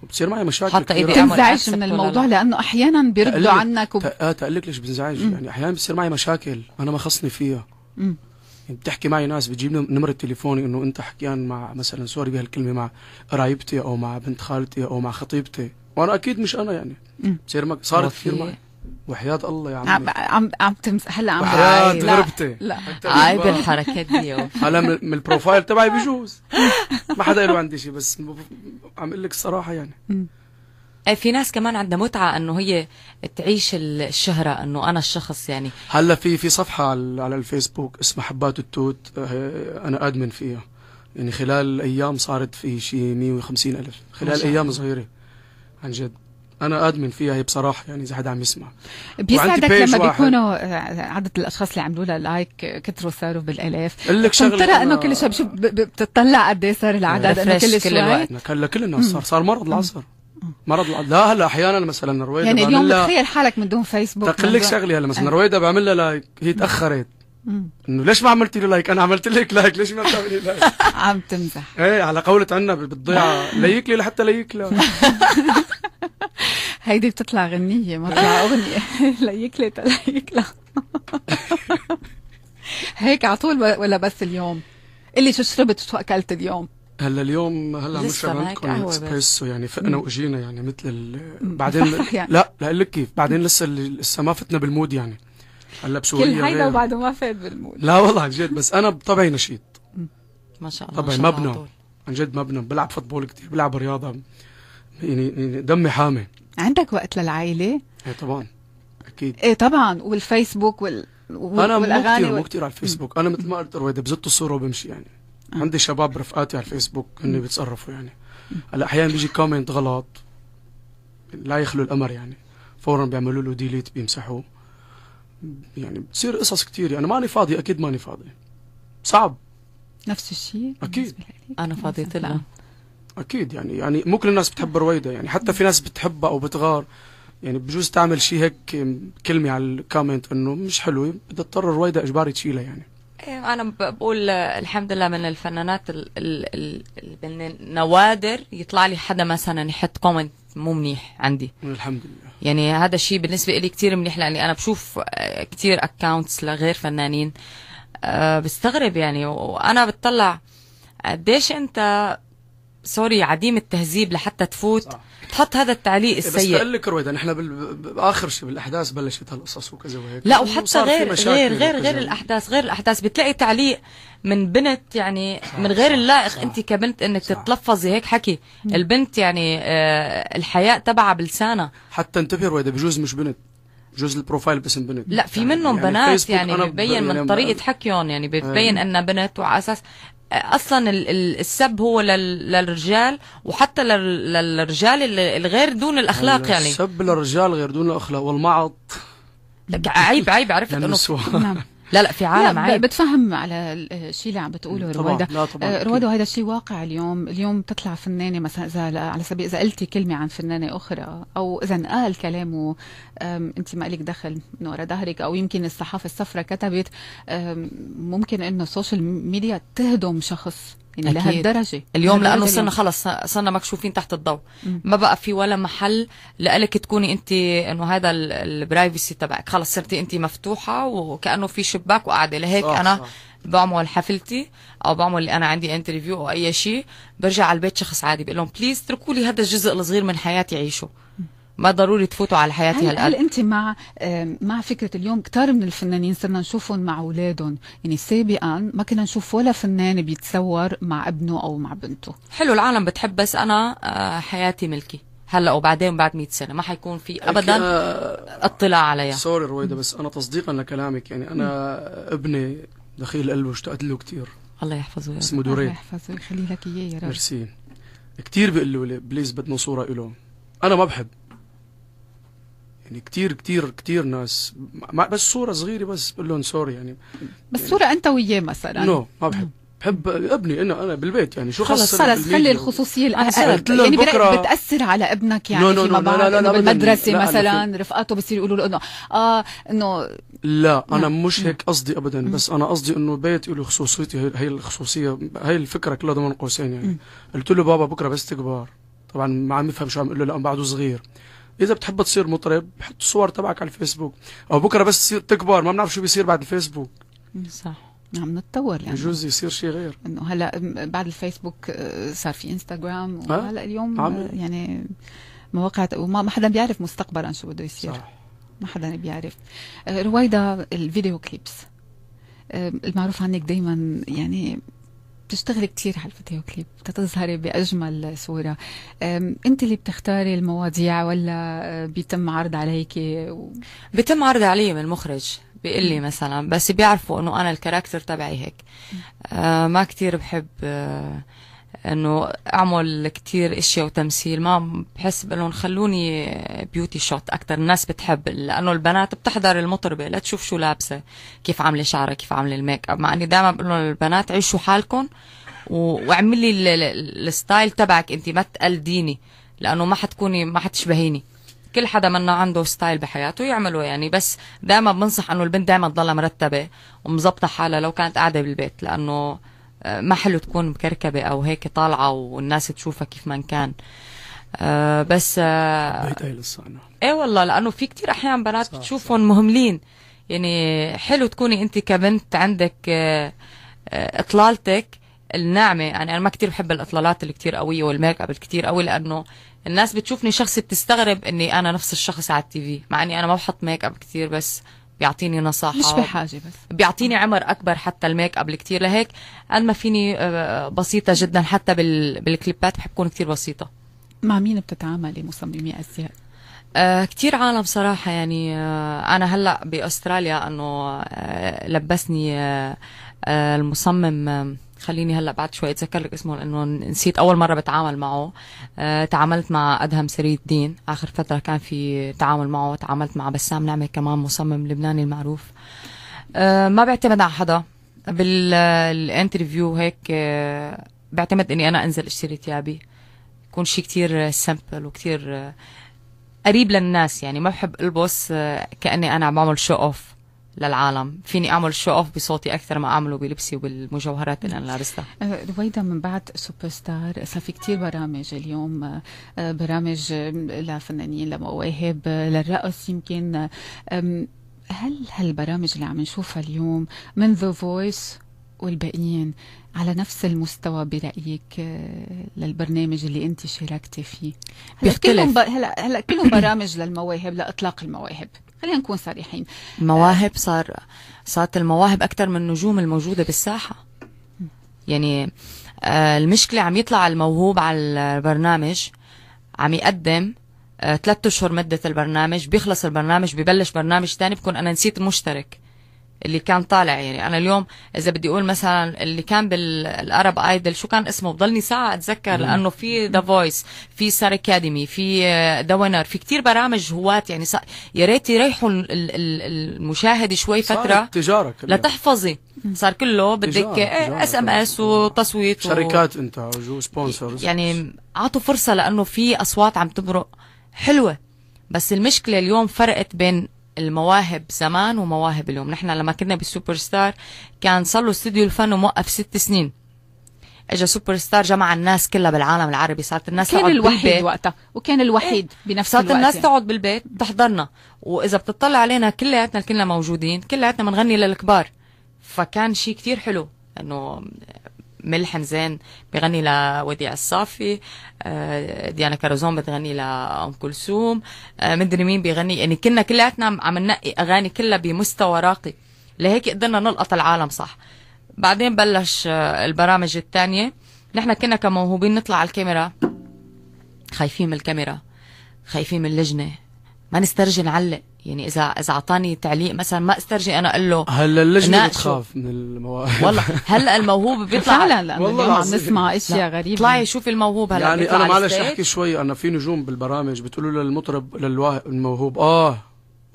S2: وبتصير معي مشاكل حتى ايدي بتنزعج من الموضوع لا.
S1: لانه احيانا بيردوا عنك
S2: وب... اه تقلك ليش بنزعج يعني احيانا بتصير معي مشاكل انا ما خصني فيها يعني بتحكي معي ناس بتجيب نمرة تليفوني انه انت حكيان مع مثلا سوري بهالكلمة مع قرايبتي او مع بنت خالتي او مع خطيبتي وانا اكيد مش انا يعني بتصير صارت كثير معي وحياة
S1: الله يا عمي عم عم, عم تمس هلا عم وحياة غربتي لا, لا. عيب الحركات دي هلا من
S2: البروفايل تبعي بجوز ما حدا له عندي شيء بس عم اقول لك الصراحة يعني
S3: ايه في ناس كمان عندها متعه انه هي تعيش الشهره انه انا الشخص يعني
S2: هلا في في صفحه على الفيسبوك اسمها حبات التوت إيه، انا ادمن فيها يعني خلال ايام صارت في شيء 150 الف خلال ايام صغيره عن جد انا ادمن فيها هي بصراحه يعني اذا حدا عم يسمع بيسعدك لما بيكونوا
S1: عدد الاشخاص اللي عملوا لها لايك كثروا صاروا بالالاف قلت لك شغله ترى انه كل شب شو بتطلع قد ايه صار العدد انه كل شوي
S2: هلا كل الناس صار صار مرض العصر مرض العصر لا هلا احيانا مثلا نرويدا يعني اليوم بتخيل
S1: حالك من دون فيسبوك بدك لك شغله
S2: هلا مثلا نرويدا بعمل لها لايك هي تاخرت انه ليش ما عملتي لي لايك انا عملت لك لايك ليش ما
S1: بتعملي لايك عم تمزح
S2: ايه على قولة عنا بالضيعه ليك لي لحتى ليك
S1: لي هيدي بتطلع غنية ما بتطلع أغنية ليك لا ليك لا هيك على طول ولا بس اليوم؟ اللي شو شربت شو أكلت اليوم؟
S2: هلا اليوم هلا عم نشرب اكسبريسو يعني فقنا واجينا يعني مثل ال... بعدين يعني. لا لا لك كيف بعدين لسه لسه ما فتنا بالمود يعني هلا بسوريا كل هيدا
S1: وبعده ما فات بالمود
S2: لا والله عن جد بس انا بطبعي نشيط
S1: ما شاء الله طبعي ما بنام
S2: عن جد ما بنام بلعب فوتبول كثير بلعب رياضه يعني،, يعني دمي حامي
S1: عندك وقت للعائله؟
S2: ايه طبعا اكيد
S1: ايه طبعا والفيسبوك وال... انا مو كثير مو كثير
S2: على الفيسبوك انا مثل ما قلت رويده بزت الصوره وبمشي يعني آه. عندي شباب رفقاتي على الفيسبوك هن بيتصرفوا يعني هلا احيانا بيجي كومنت غلط لا يخلو الامر يعني فورا بيعملوا له ديليت بيمسحوه يعني بتصير قصص كثير انا يعني ماني فاضي اكيد ماني فاضي صعب
S1: نفس الشيء اكيد انا فاضيه الان
S2: اكيد يعني يعني مو كل الناس بتحب رويدا يعني حتى في ناس بتحبها او بتغار يعني بجوز تعمل شيء هيك كلمه على الكومنت انه مش حلوه بتضطر رويدا اجباري تشيلها يعني
S3: إيه، انا بقول الحمد لله من الفنانات النوادر يطلع لي حدا مثلا يحط كومنت مو منيح عندي الحمد لله يعني هذا الشيء بالنسبه لي كثير منيح لاني انا بشوف آه، كثير اكونتس لغير فنانين أه بستغرب يعني وانا بتطلع قديش انت سوري عديم التهذيب لحتى تفوت صح. تحط هذا التعليق إيه، السيء بس
S2: لك رويدا نحن بال... باخر شيء بالاحداث بلشت هالقصص وكذا وهيك لا وحتى غير غير غير غير الاحداث
S3: غير الاحداث بتلاقي تعليق من بنت يعني صح من غير اللائق انت كبنت انك صح تتلفظي هيك حكي البنت يعني آه الحياء تبعها بلسانها حتى
S2: انتبهي رويدا بجوز مش بنت
S3: جوز البروفايل
S2: باسم بنت لا
S3: في منهم يعني بنات يعني بيبين يعني من طريقه حكيهم يعني بتبين انها بنت وعلى اساس اصلا السب هو للرجال وحتى
S2: للرجال الغير دون
S1: الاخلاق أيوة، يعني
S2: السب للرجال غير دون الاخلاق والمعط عيب عيب عرفت انه لا لا في
S3: عالم عادي
S1: بتفهم على الشيء آه، اللي عم بتقوله رويدا آه، رويدا وهذا الشيء واقع اليوم اليوم تطلع فنانه مثلا اذا على سبيل اذا قلتي كلمه عن فنانه اخرى او اذا انقال كلامه انت ما لك دخل من وراء ظهرك او يمكن الصحافه الصفراء كتبت ممكن انه السوشيال ميديا تهدم شخص يعني لهالدرجه اليوم لانه صرنا
S3: خلص صرنا مكشوفين تحت الضوء ما بقى في ولا محل لك تكوني انت انه هذا البرايفسي تبعك خلص صرتي انت مفتوحه وكانه في شباك وقاعده لهيك صح انا صح. بعمل حفلتي او بعمل اللي انا عندي انترفيو او اي شيء برجع على البيت شخص عادي بقول لهم بليز اتركوا لي هذا الجزء الصغير من حياتي عيشه ما ضروري تفوتوا على حياتي هل, هل
S1: انت مع مع فكره اليوم كثير من الفنانين صرنا نشوفهم مع اولادهم يعني سابقا ما كنا نشوف ولا فنان بيتصور مع ابنه او مع بنته
S3: حلو العالم بتحب بس انا آه، حياتي ملكي هلا وبعدين بعد 100 سنه ما حيكون في ابدا آه،
S2: اطلاع عليها سوري رويده بس انا تصديقا لكلامك يعني انا ابني دخيل قلبه اشتقت له كثير الله يحفظه يا رب اسمه دوري الله
S1: يحفظه يخلي لك اياه يا رب ميرسي
S2: كثير بيقول لي بليز بدنا صوره له انا ما بحب يعني كتير كتير كتير ناس بس صورة صغيرة بس بقول لهم سوري يعني
S1: بس يعني صورة أنت وياه مثلا نو
S2: ما بحب بحب ابني انا انا بالبيت يعني شو خلص خلص خلي الخصوصيه
S1: الان يعني بكرة بتاثر على ابنك يعني no, ما no, بعد لا لا لا بالمدرسه لا مثلا رفقاته بصير يقولوا له انه اه انه
S2: لا انا لا نعم. مش هيك قصدي ابدا بس انا قصدي انه بيتي له خصوصيتي هي الخصوصيه هي الفكره كلها ضمن قوسين يعني قلت له بابا بكره بس تكبر طبعا ما عم يفهم شو عم اقول له لانه بعده صغير اذا بتحب تصير مطرب حط الصور تبعك على الفيسبوك او بكره بس تصير تكبر ما بنعرف شو بيصير بعد الفيسبوك
S1: صح عم نتطور يعني بجوز يصير شيء غير انه هلا بعد الفيسبوك آه، صار في انستغرام وهلا اليوم آه، عم. يعني مواقع وما حدا بيعرف مستقبلا شو بده يصير صح. ما حدا بيعرف آه، رويدا الفيديو كليبس المعروف عنك دائما يعني بتشتغلي كثير على الفيديو كليب تظهري باجمل صوره انت اللي بتختاري المواضيع ولا أه، بيتم عرض عليك و... بيتم عرض
S3: علي من المخرج بيقول لي مثلا بس بيعرفوا انه انا الكاركتر تبعي هيك آه ما كثير بحب آه انه اعمل كتير اشياء وتمثيل ما بحس بانهم خلوني بيوتي شوت اكثر الناس بتحب لانه البنات بتحضر المطربه لا تشوف شو لابسه كيف عامله شعرها كيف عامله الميك اب مع اني دائما بقول لهم البنات عيشوا حالكم واعملي الستايل تبعك انت ما تقلديني لانه ما حتكوني ما حتشبهيني كل حدا منا عنده ستايل بحياته يعمله يعني بس دائما بنصح انه البنت دائما تضلها مرتبه ومظبطه حالها لو كانت قاعده بالبيت لانه آه، ما حلو تكون مكركبة أو هيك طالعة والناس تشوفها كيف ما كان آه، بس آه بيتهيألي نعم. ايه والله لأنه في كتير أحيان بنات بتشوفهم مهملين يعني حلو تكوني أنت كبنت عندك آه، إطلالتك الناعمة يعني أنا ما كتير بحب الإطلالات اللي كتير قوية والميك اب الكتير قوي لأنه الناس بتشوفني شخص بتستغرب إني أنا نفس الشخص على التي في مع إني أنا ما بحط ميك اب كتير بس بيعطيني نصاحه مش بحاجه بس بيعطيني عمر اكبر حتى الميك اب كتير لهيك قد ما فيني آه، بسيطه جدا حتى بالكليبات بحب اكون كثير بسيطه
S1: مع مين بتتعاملي مصممي ازياء
S3: آه كتير عالم صراحة يعني آه أنا هلأ بأستراليا أنه آه لبسني آه, آه، المصمم آه خليني هلا بعد شوي اتذكر لك اسمه لانه نسيت اول مره بتعامل معه آه تعاملت مع ادهم سري الدين اخر فتره كان في تعامل معه تعاملت مع بسام نعمه كمان مصمم لبناني المعروف آه ما بعتمد على حدا بالانترفيو هيك آه بعتمد اني انا انزل اشتري ثيابي يكون شيء كتير سمبل وكتير آه، قريب للناس يعني ما بحب البس آه، كاني انا عم بعمل شو اوف للعالم فيني اعمل شو اوف بصوتي اكثر ما اعمله بلبسي وبالمجوهرات اللي انا لابستها
S1: أه، رويدا من بعد سوبر ستار صار في كثير برامج اليوم أه، برامج أه، لفنانين لمواهب للرقص يمكن هل هالبرامج اللي عم نشوفها اليوم من ذا فويس والباقيين على نفس المستوى برأيك للبرنامج اللي أنت شاركتي فيه؟ هلا كلهم هلا هلا كلهم برامج للمواهب لإطلاق المواهب خلينا نكون صريحين
S3: مواهب صار صارت المواهب اكثر من النجوم الموجوده بالساحه يعني آه، المشكله عم يطلع الموهوب على البرنامج عم يقدم ثلاثة آه، اشهر مدة البرنامج بيخلص البرنامج ببلش برنامج ثاني بكون انا نسيت المشترك اللي كان طالع يعني انا اليوم اذا بدي اقول مثلا اللي كان بالارب ايدل شو كان اسمه بضلني ساعه اتذكر مم. لانه في ذا فويس في سار اكاديمي في ذا آه، وينر في كتير برامج هواة يعني سا... يا ريت يريحوا المشاهد شوي فتره تجاره لتحفظي صار كله بدك اس ام اس وتصويت شركات
S2: انت وسبونسرز
S3: يعني اعطوا فرصه لانه في اصوات عم تمرق حلوه بس المشكله اليوم فرقت بين المواهب زمان ومواهب اليوم نحن لما كنا بالسوبر ستار كان صار له استوديو الفن وموقف ست سنين اجى سوبر ستار جمع الناس كلها بالعالم العربي صارت الناس كان الوحيد بالبيت. وقتها
S1: وكان الوحيد إيه؟ بنفس صارت الوقت الناس يعني.
S3: تقعد بالبيت بتحضرنا واذا بتطلع علينا كلياتنا كلنا موجودين كلياتنا بنغني للكبار فكان شيء كتير حلو انه مل زين بيغني لوديع الصافي آه، ديانا كاروزون بتغني لأم كلثوم آه، مدري مين بيغني يعني كنا كلياتنا عم ننقي أغاني كلها بمستوى راقي لهيك قدرنا نلقط العالم صح بعدين بلش آه، البرامج الثانية نحن كنا كموهوبين نطلع على الكاميرا خايفين من الكاميرا خايفين من اللجنة ما نسترجي نعلق يعني اذا اذا اعطاني تعليق مثلا ما استرجي انا اقول له هلا اللجنه بتخاف
S2: من المواهب والله
S3: هلا الموهوب بيطلع فعلا لانه عم نسمع اشياء غريبه طلعي شوفي الموهوب هلا يعني انا معلش احكي
S2: شوي انا في نجوم بالبرامج بتقولوا للمطرب للموهوب اه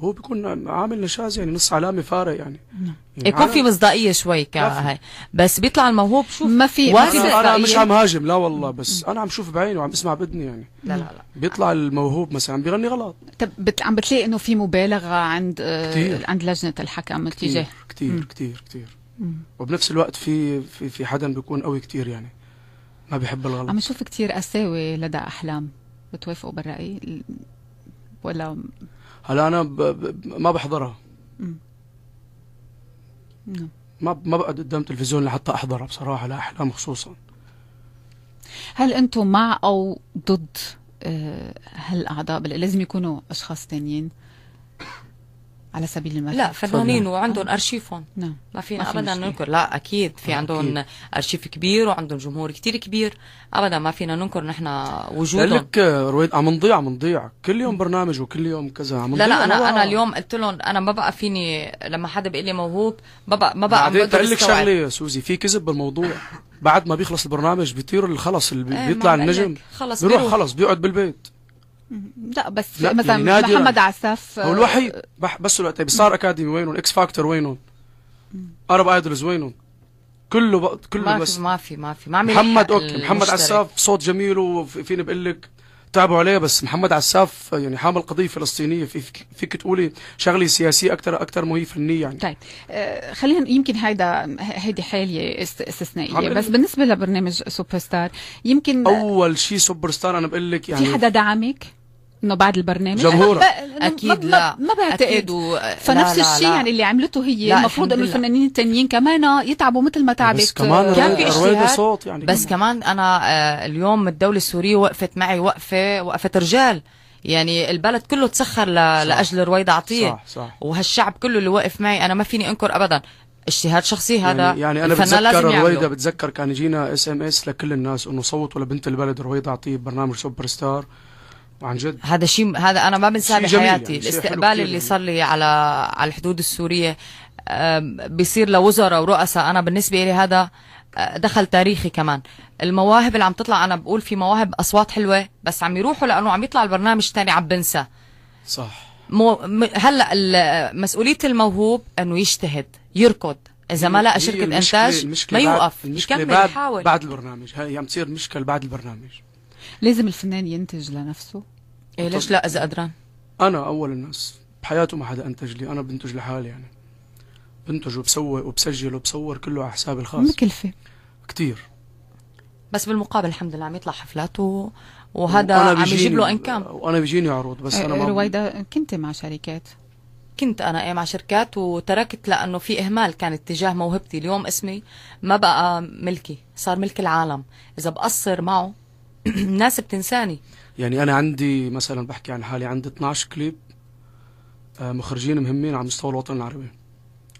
S2: هو بيكون عامل نشاز يعني نص علامه فارق يعني نعم.
S3: يكون يعني إيه، في مصداقيه شوي كهي بس بيطلع الموهوب
S1: شوف ما في أنا, انا مش إيه. عم
S2: هاجم لا والله بس انا عم شوف بعيني وعم بسمع بدني يعني لا لا لا بيطلع الموهوب مثلا عم بيغني غلط
S1: طب بت... عم بتلاقي انه في مبالغه عند كتير. عند لجنه الحكم تجاه
S2: كثير كثير كثير كثير وبنفس الوقت في في في حدا بيكون قوي كثير يعني ما بيحب الغلط عم
S1: نشوف كثير قساوه لدى احلام بتوافقوا بالراي ولا
S2: هلا انا ب... ب... ما بحضرها نعم. ما ما بقعد قدام تلفزيون لحتى احضرها بصراحه لاحلام خصوصا
S1: هل انتم مع او ضد آه، هالاعضاء بل لازم يكونوا اشخاص تانيين على سبيل المثال لا فنانين آه. وعندهم ارشيفهم نعم ما فينا ابدا ننكر
S3: لا اكيد في عندهم ارشيف كبير وعندهم جمهور كثير كبير ابدا ما فينا ننكر نحن وجودهم لك
S2: آه، رويد عم نضيع عم نضيع كل يوم برنامج وكل يوم كذا عم نضيع لا لا انا بقى. انا
S3: اليوم قلت لهم انا ما بقى فيني لما حدا بيقول لي موهوب ما بقى ما بقى بقدر لك شغله
S2: يا سوزي في كذب بالموضوع بعد ما بيخلص البرنامج بيطير إيه، خلص اللي بيطلع النجم خلص بيروح خلص بيقعد بالبيت
S1: لا بس لا مثلا يعني محمد عساف هو الوحيد
S2: بس الوقت طيب اكاديمي وينهم اكس فاكتور وينهم ارب ايدولز وينهم كله بق... كله ما بس
S3: ما في ما في ما في محمد اوكي محمد عساف
S2: صوت جميل وفيني بقول لك تعبوا عليه بس محمد عساف يعني حامل قضيه فلسطينيه في فيك تقولي شغله سياسيه اكثر اكثر ما هي فنيه يعني طيب
S1: آه خلينا يمكن هيدا هيدي حاله استثنائيه بس بالنسبه لبرنامج سوبر ستار يمكن اول
S2: شيء سوبر ستار انا بقول
S1: لك يعني في حدا دعمك انه بعد البرنامج جمهورك اكيد لا ما بعتقد فنفس الشيء يعني اللي عملته هي المفروض انه الفنانين التانيين كمان يتعبوا مثل ما تعبت بس كمان كان في
S3: صوت يعني بس كمان, كمان انا آه، اليوم الدوله السوريه وقفت معي وقفه وقفه رجال يعني البلد كله تسخر ل... صح لاجل رويدة عطيه صح صح وهالشعب كله اللي واقف معي انا ما فيني انكر ابدا اجتهاد شخصي هذا يعني, يعني انا بتذكر رويدة
S2: بتذكر كان يجينا اس ام اس لكل الناس انه صوتوا لبنت البلد رويدة عطيه ببرنامج سوبر ستار عن جد هذا شيء هذا انا ما بنساه يعني، بحياتي يعني الاستقبال اللي
S3: صار لي على على الحدود السوريه بيصير لوزراء ورؤساء انا بالنسبه لي هذا آه، دخل تاريخي كمان المواهب اللي عم تطلع انا بقول في مواهب اصوات حلوه بس عم يروحوا لانه عم يطلع البرنامج تاني عم بنسى صح مو هلا مسؤوليه الموهوب انه يجتهد يركض اذا ما لقى شركه انتاج ما يوقف يكمل
S2: يحاول بعد البرنامج هي عم تصير مشكل بعد البرنامج
S1: لازم الفنان ينتج لنفسه إيه ليش لا اذا قدران
S2: انا اول الناس بحياته ما حدا انتج لي انا بنتج لحالي يعني بنتج وبسوي وبسجل وبصور كله على حسابي الخاص مكلفه كثير
S3: بس بالمقابل الحمد لله عم يطلع حفلات و... وهذا عم يجيب له انكم
S2: وانا بيجيني عروض بس انا ما آه، رويدا
S3: كنت مع شركات كنت انا ايه مع شركات وتركت لانه في اهمال كان اتجاه موهبتي اليوم اسمي ما بقى ملكي صار ملك العالم اذا بقصر معه الناس بتنساني
S2: يعني انا عندي مثلا بحكي عن حالي عندي 12 كليب آه، مخرجين مهمين على مستوى الوطن العربي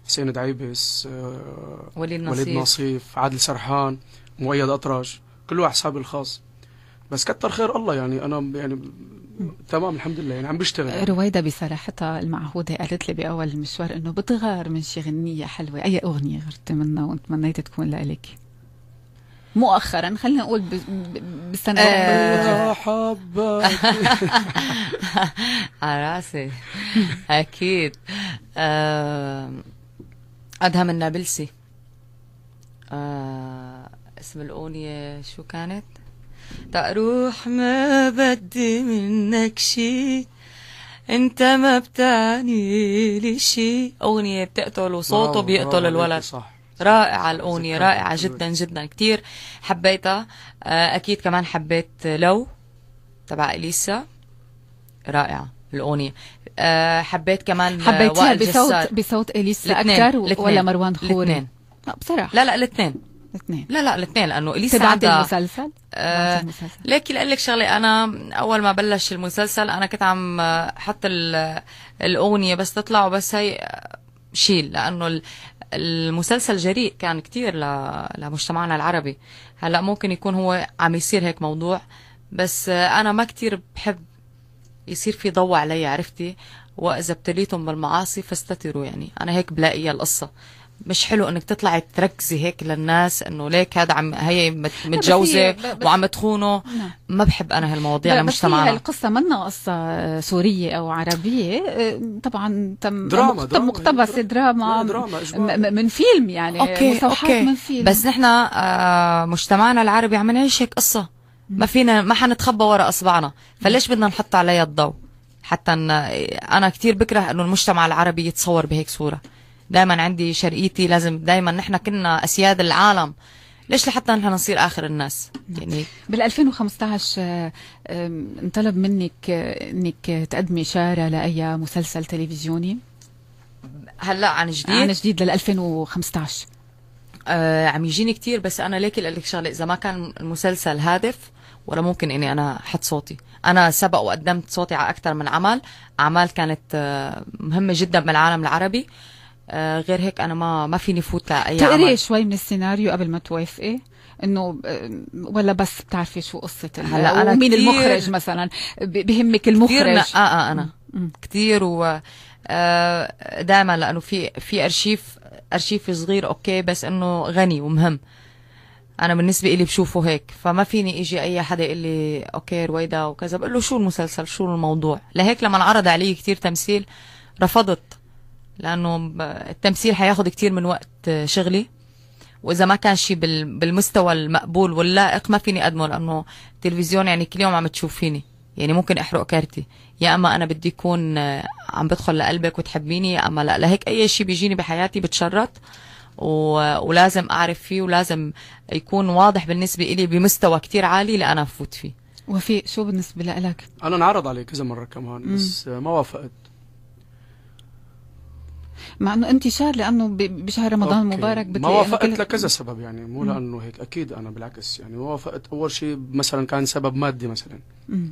S2: حسين دعيبس آه، وليد نصيف, وليد نصيف عادل سرحان مؤيد اطرش كله حسابي الخاص بس كتر خير الله يعني انا يعني تمام الحمد لله يعني عم بشتغل رويدة
S1: بصراحتها المعهودة قالت لي بأول المشوار إنه بتغار من شي غنية حلوة أي أغنية غرتي منها وتمنيت تكون لإلك مؤخرا خلينا نقول بالسنه آه. يا حبك على راسي
S3: اكيد آه، ادهم النابلسي آه،
S4: اسم الاغنيه شو كانت تروح ما بدي منك شي انت ما بتعني لي شي اغنيه بتقتل وصوته بيقتل الولد صح رائعة الأغنية رائعة جدا
S3: جدا كتير حبيتها آه، أكيد كمان حبيت لو تبع إليسا رائعة الأغنية آه، حبيت كمان آه، حبيتيها بصوت جسار. بصوت
S1: إليسا أكثر ولا مروان خوري؟ الاثنين
S3: بصراحة لا لا الاثنين الاثنين لا لا الاثنين لانه اليسا تبعت المسلسل؟ آه لكن اقول لك شغله انا اول ما بلش المسلسل انا كنت عم حط الاغنيه بس تطلع وبس هي شيل لانه المسلسل جريء كان كتير لمجتمعنا العربي هلا ممكن يكون هو عم يصير هيك موضوع بس انا ما كتير بحب يصير في ضوء علي عرفتي واذا ابتليتم بالمعاصي فاستتروا يعني انا هيك بلاقي القصه مش حلو انك تطلعي تركزي هيك للناس انه ليك هذا عم هي متجوزه وعم تخونه نعم. ما بحب انا هالمواضيع لمجتمعنا
S1: القصه منا قصه آه، سوريه او عربيه آه، طبعا تم دراما تم مقتبسه دراما, دراما, دراما من فيلم يعني اوكي اوكي من فيلم. بس نحن
S3: آه، مجتمعنا العربي عم نعيش هيك قصه ما فينا ما حنتخبى ورا اصبعنا فليش بدنا نحط عليها الضوء حتى إيه، انا كثير بكره انه المجتمع العربي يتصور بهيك صوره دائما عندي شرقيتي لازم دائما نحن كنا اسياد العالم ليش لحتى نحن نصير اخر الناس نعم. يعني
S1: بال 2015 آه، انطلب منك آه، انك تقدمي شاره لاي مسلسل تلفزيوني هلا
S3: عن جديد عن
S1: جديد لل 2015 آه عم يجيني كثير بس
S3: انا ليك لك شغله اذا ما كان المسلسل هادف ولا ممكن اني انا احط صوتي انا سبق وقدمت صوتي على اكثر من عمل اعمال كانت آه، مهمه جدا بالعالم العربي
S1: آه آه، غير هيك انا ما ما فيني فوت لاي تقري شوي من السيناريو قبل ما توافقي انه آه، ولا بس بتعرفي شو قصه هلا انا مين المخرج مثلا بهمك المخرج كثير نقاقه آه، انا كثير و دائما
S3: لانه في في ارشيف ارشيف صغير اوكي بس انه غني ومهم انا بالنسبه لي بشوفه هيك فما فيني اجي اي حدا يقول لي اوكي رويدا وكذا بقول له شو المسلسل شو الموضوع لهيك لما انعرض علي كثير تمثيل رفضت لانه التمثيل حياخذ كثير من وقت آه، شغلي واذا ما كان شيء بالمستوى المقبول واللائق ما فيني اقدمه لانه التلفزيون يعني كل يوم عم تشوفيني يعني ممكن احرق كارتي يا اما انا بدي اكون آه، عم بدخل لقلبك وتحبيني يا اما لا لهيك اي شيء بيجيني بحياتي بتشرط و... ولازم اعرف فيه ولازم يكون واضح بالنسبه لي بمستوى كتير عالي لأنا افوت فيه
S1: وفي شو بالنسبه لك
S2: انا انعرض علي كذا مره كمان بس ما وافقت
S1: مع انه انتشار لانه بشهر رمضان المبارك المبارك ما يعني وافقت كل...
S2: لكذا سبب يعني مو لانه هيك اكيد انا بالعكس يعني ما وافقت اول شيء مثلا كان سبب مادي مثلا مم.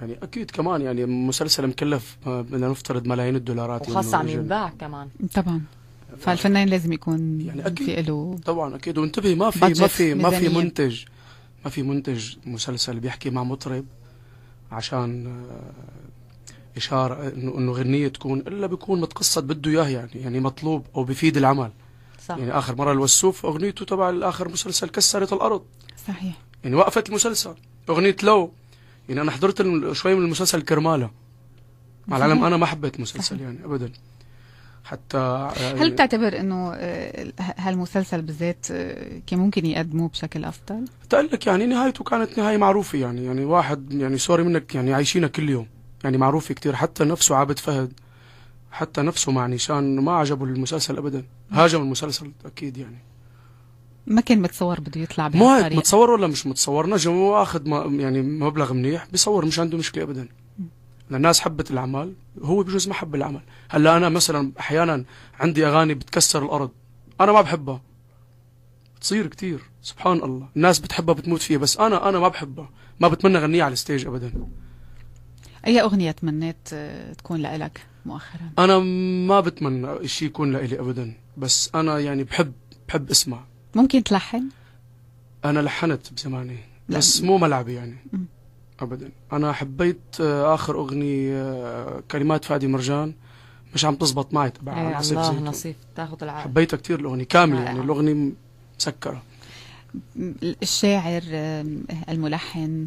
S2: يعني اكيد كمان يعني مسلسل مكلف بدنا نفترض ملايين الدولارات يعني وخاصه عم ينباع
S1: كمان طبعا فالفنان لازم يكون يعني أكيد في له
S2: طبعا اكيد وانتبهي ما في ما في ما في منتج ما في منتج مسلسل بيحكي مع مطرب عشان اشاره انه انه غنيه تكون الا بيكون متقصد بده اياه يعني يعني مطلوب او بفيد العمل صح. يعني اخر مره الوسوف اغنيته تبع الاخر مسلسل كسرت الارض صحيح يعني وقفت المسلسل اغنيه لو يعني انا حضرت شوي من المسلسل كرماله مع العلم انا ما حبيت مسلسل يعني ابدا حتى آه، يعني هل
S1: بتعتبر انه آه، هالمسلسل بالذات آه، كان ممكن يقدمه بشكل افضل؟
S2: بتقول لك يعني نهايته كانت نهايه معروفه يعني يعني واحد يعني سوري منك يعني عايشينها كل يوم يعني معروف كتير حتى نفسه عابد فهد حتى نفسه مع نيشان ما عجبه المسلسل ابدا هاجم المسلسل اكيد يعني
S1: ما كان متصور بده يطلع بهالطريقه متصور
S2: ولا مش متصور نجم واخذ يعني مبلغ منيح بيصور مش عنده مشكله ابدا الناس حبت العمل هو بجوز ما حب العمل هلا انا مثلا احيانا عندي اغاني بتكسر الارض انا ما بحبها بتصير كتير سبحان الله الناس بتحبها بتموت فيها بس انا انا ما بحبها ما بتمنى اغنيها على الستيج ابدا
S1: اي اغنيه تمنيت آه، تكون لإلك مؤخرا
S2: انا ما بتمنى شيء يكون لإلي ابدا بس انا يعني بحب بحب اسمع
S1: ممكن تلحن
S2: انا لحنت بزماني بس مو ملعبي يعني ابدا انا حبيت آه، اخر اغنيه آه، كلمات فادي مرجان مش عم تزبط معي تبع إيه، نصيف الله نصيف تاخذ العالم حبيتها كثير الاغنيه كامله يعني الاغنيه مسكره
S1: الشاعر الملحن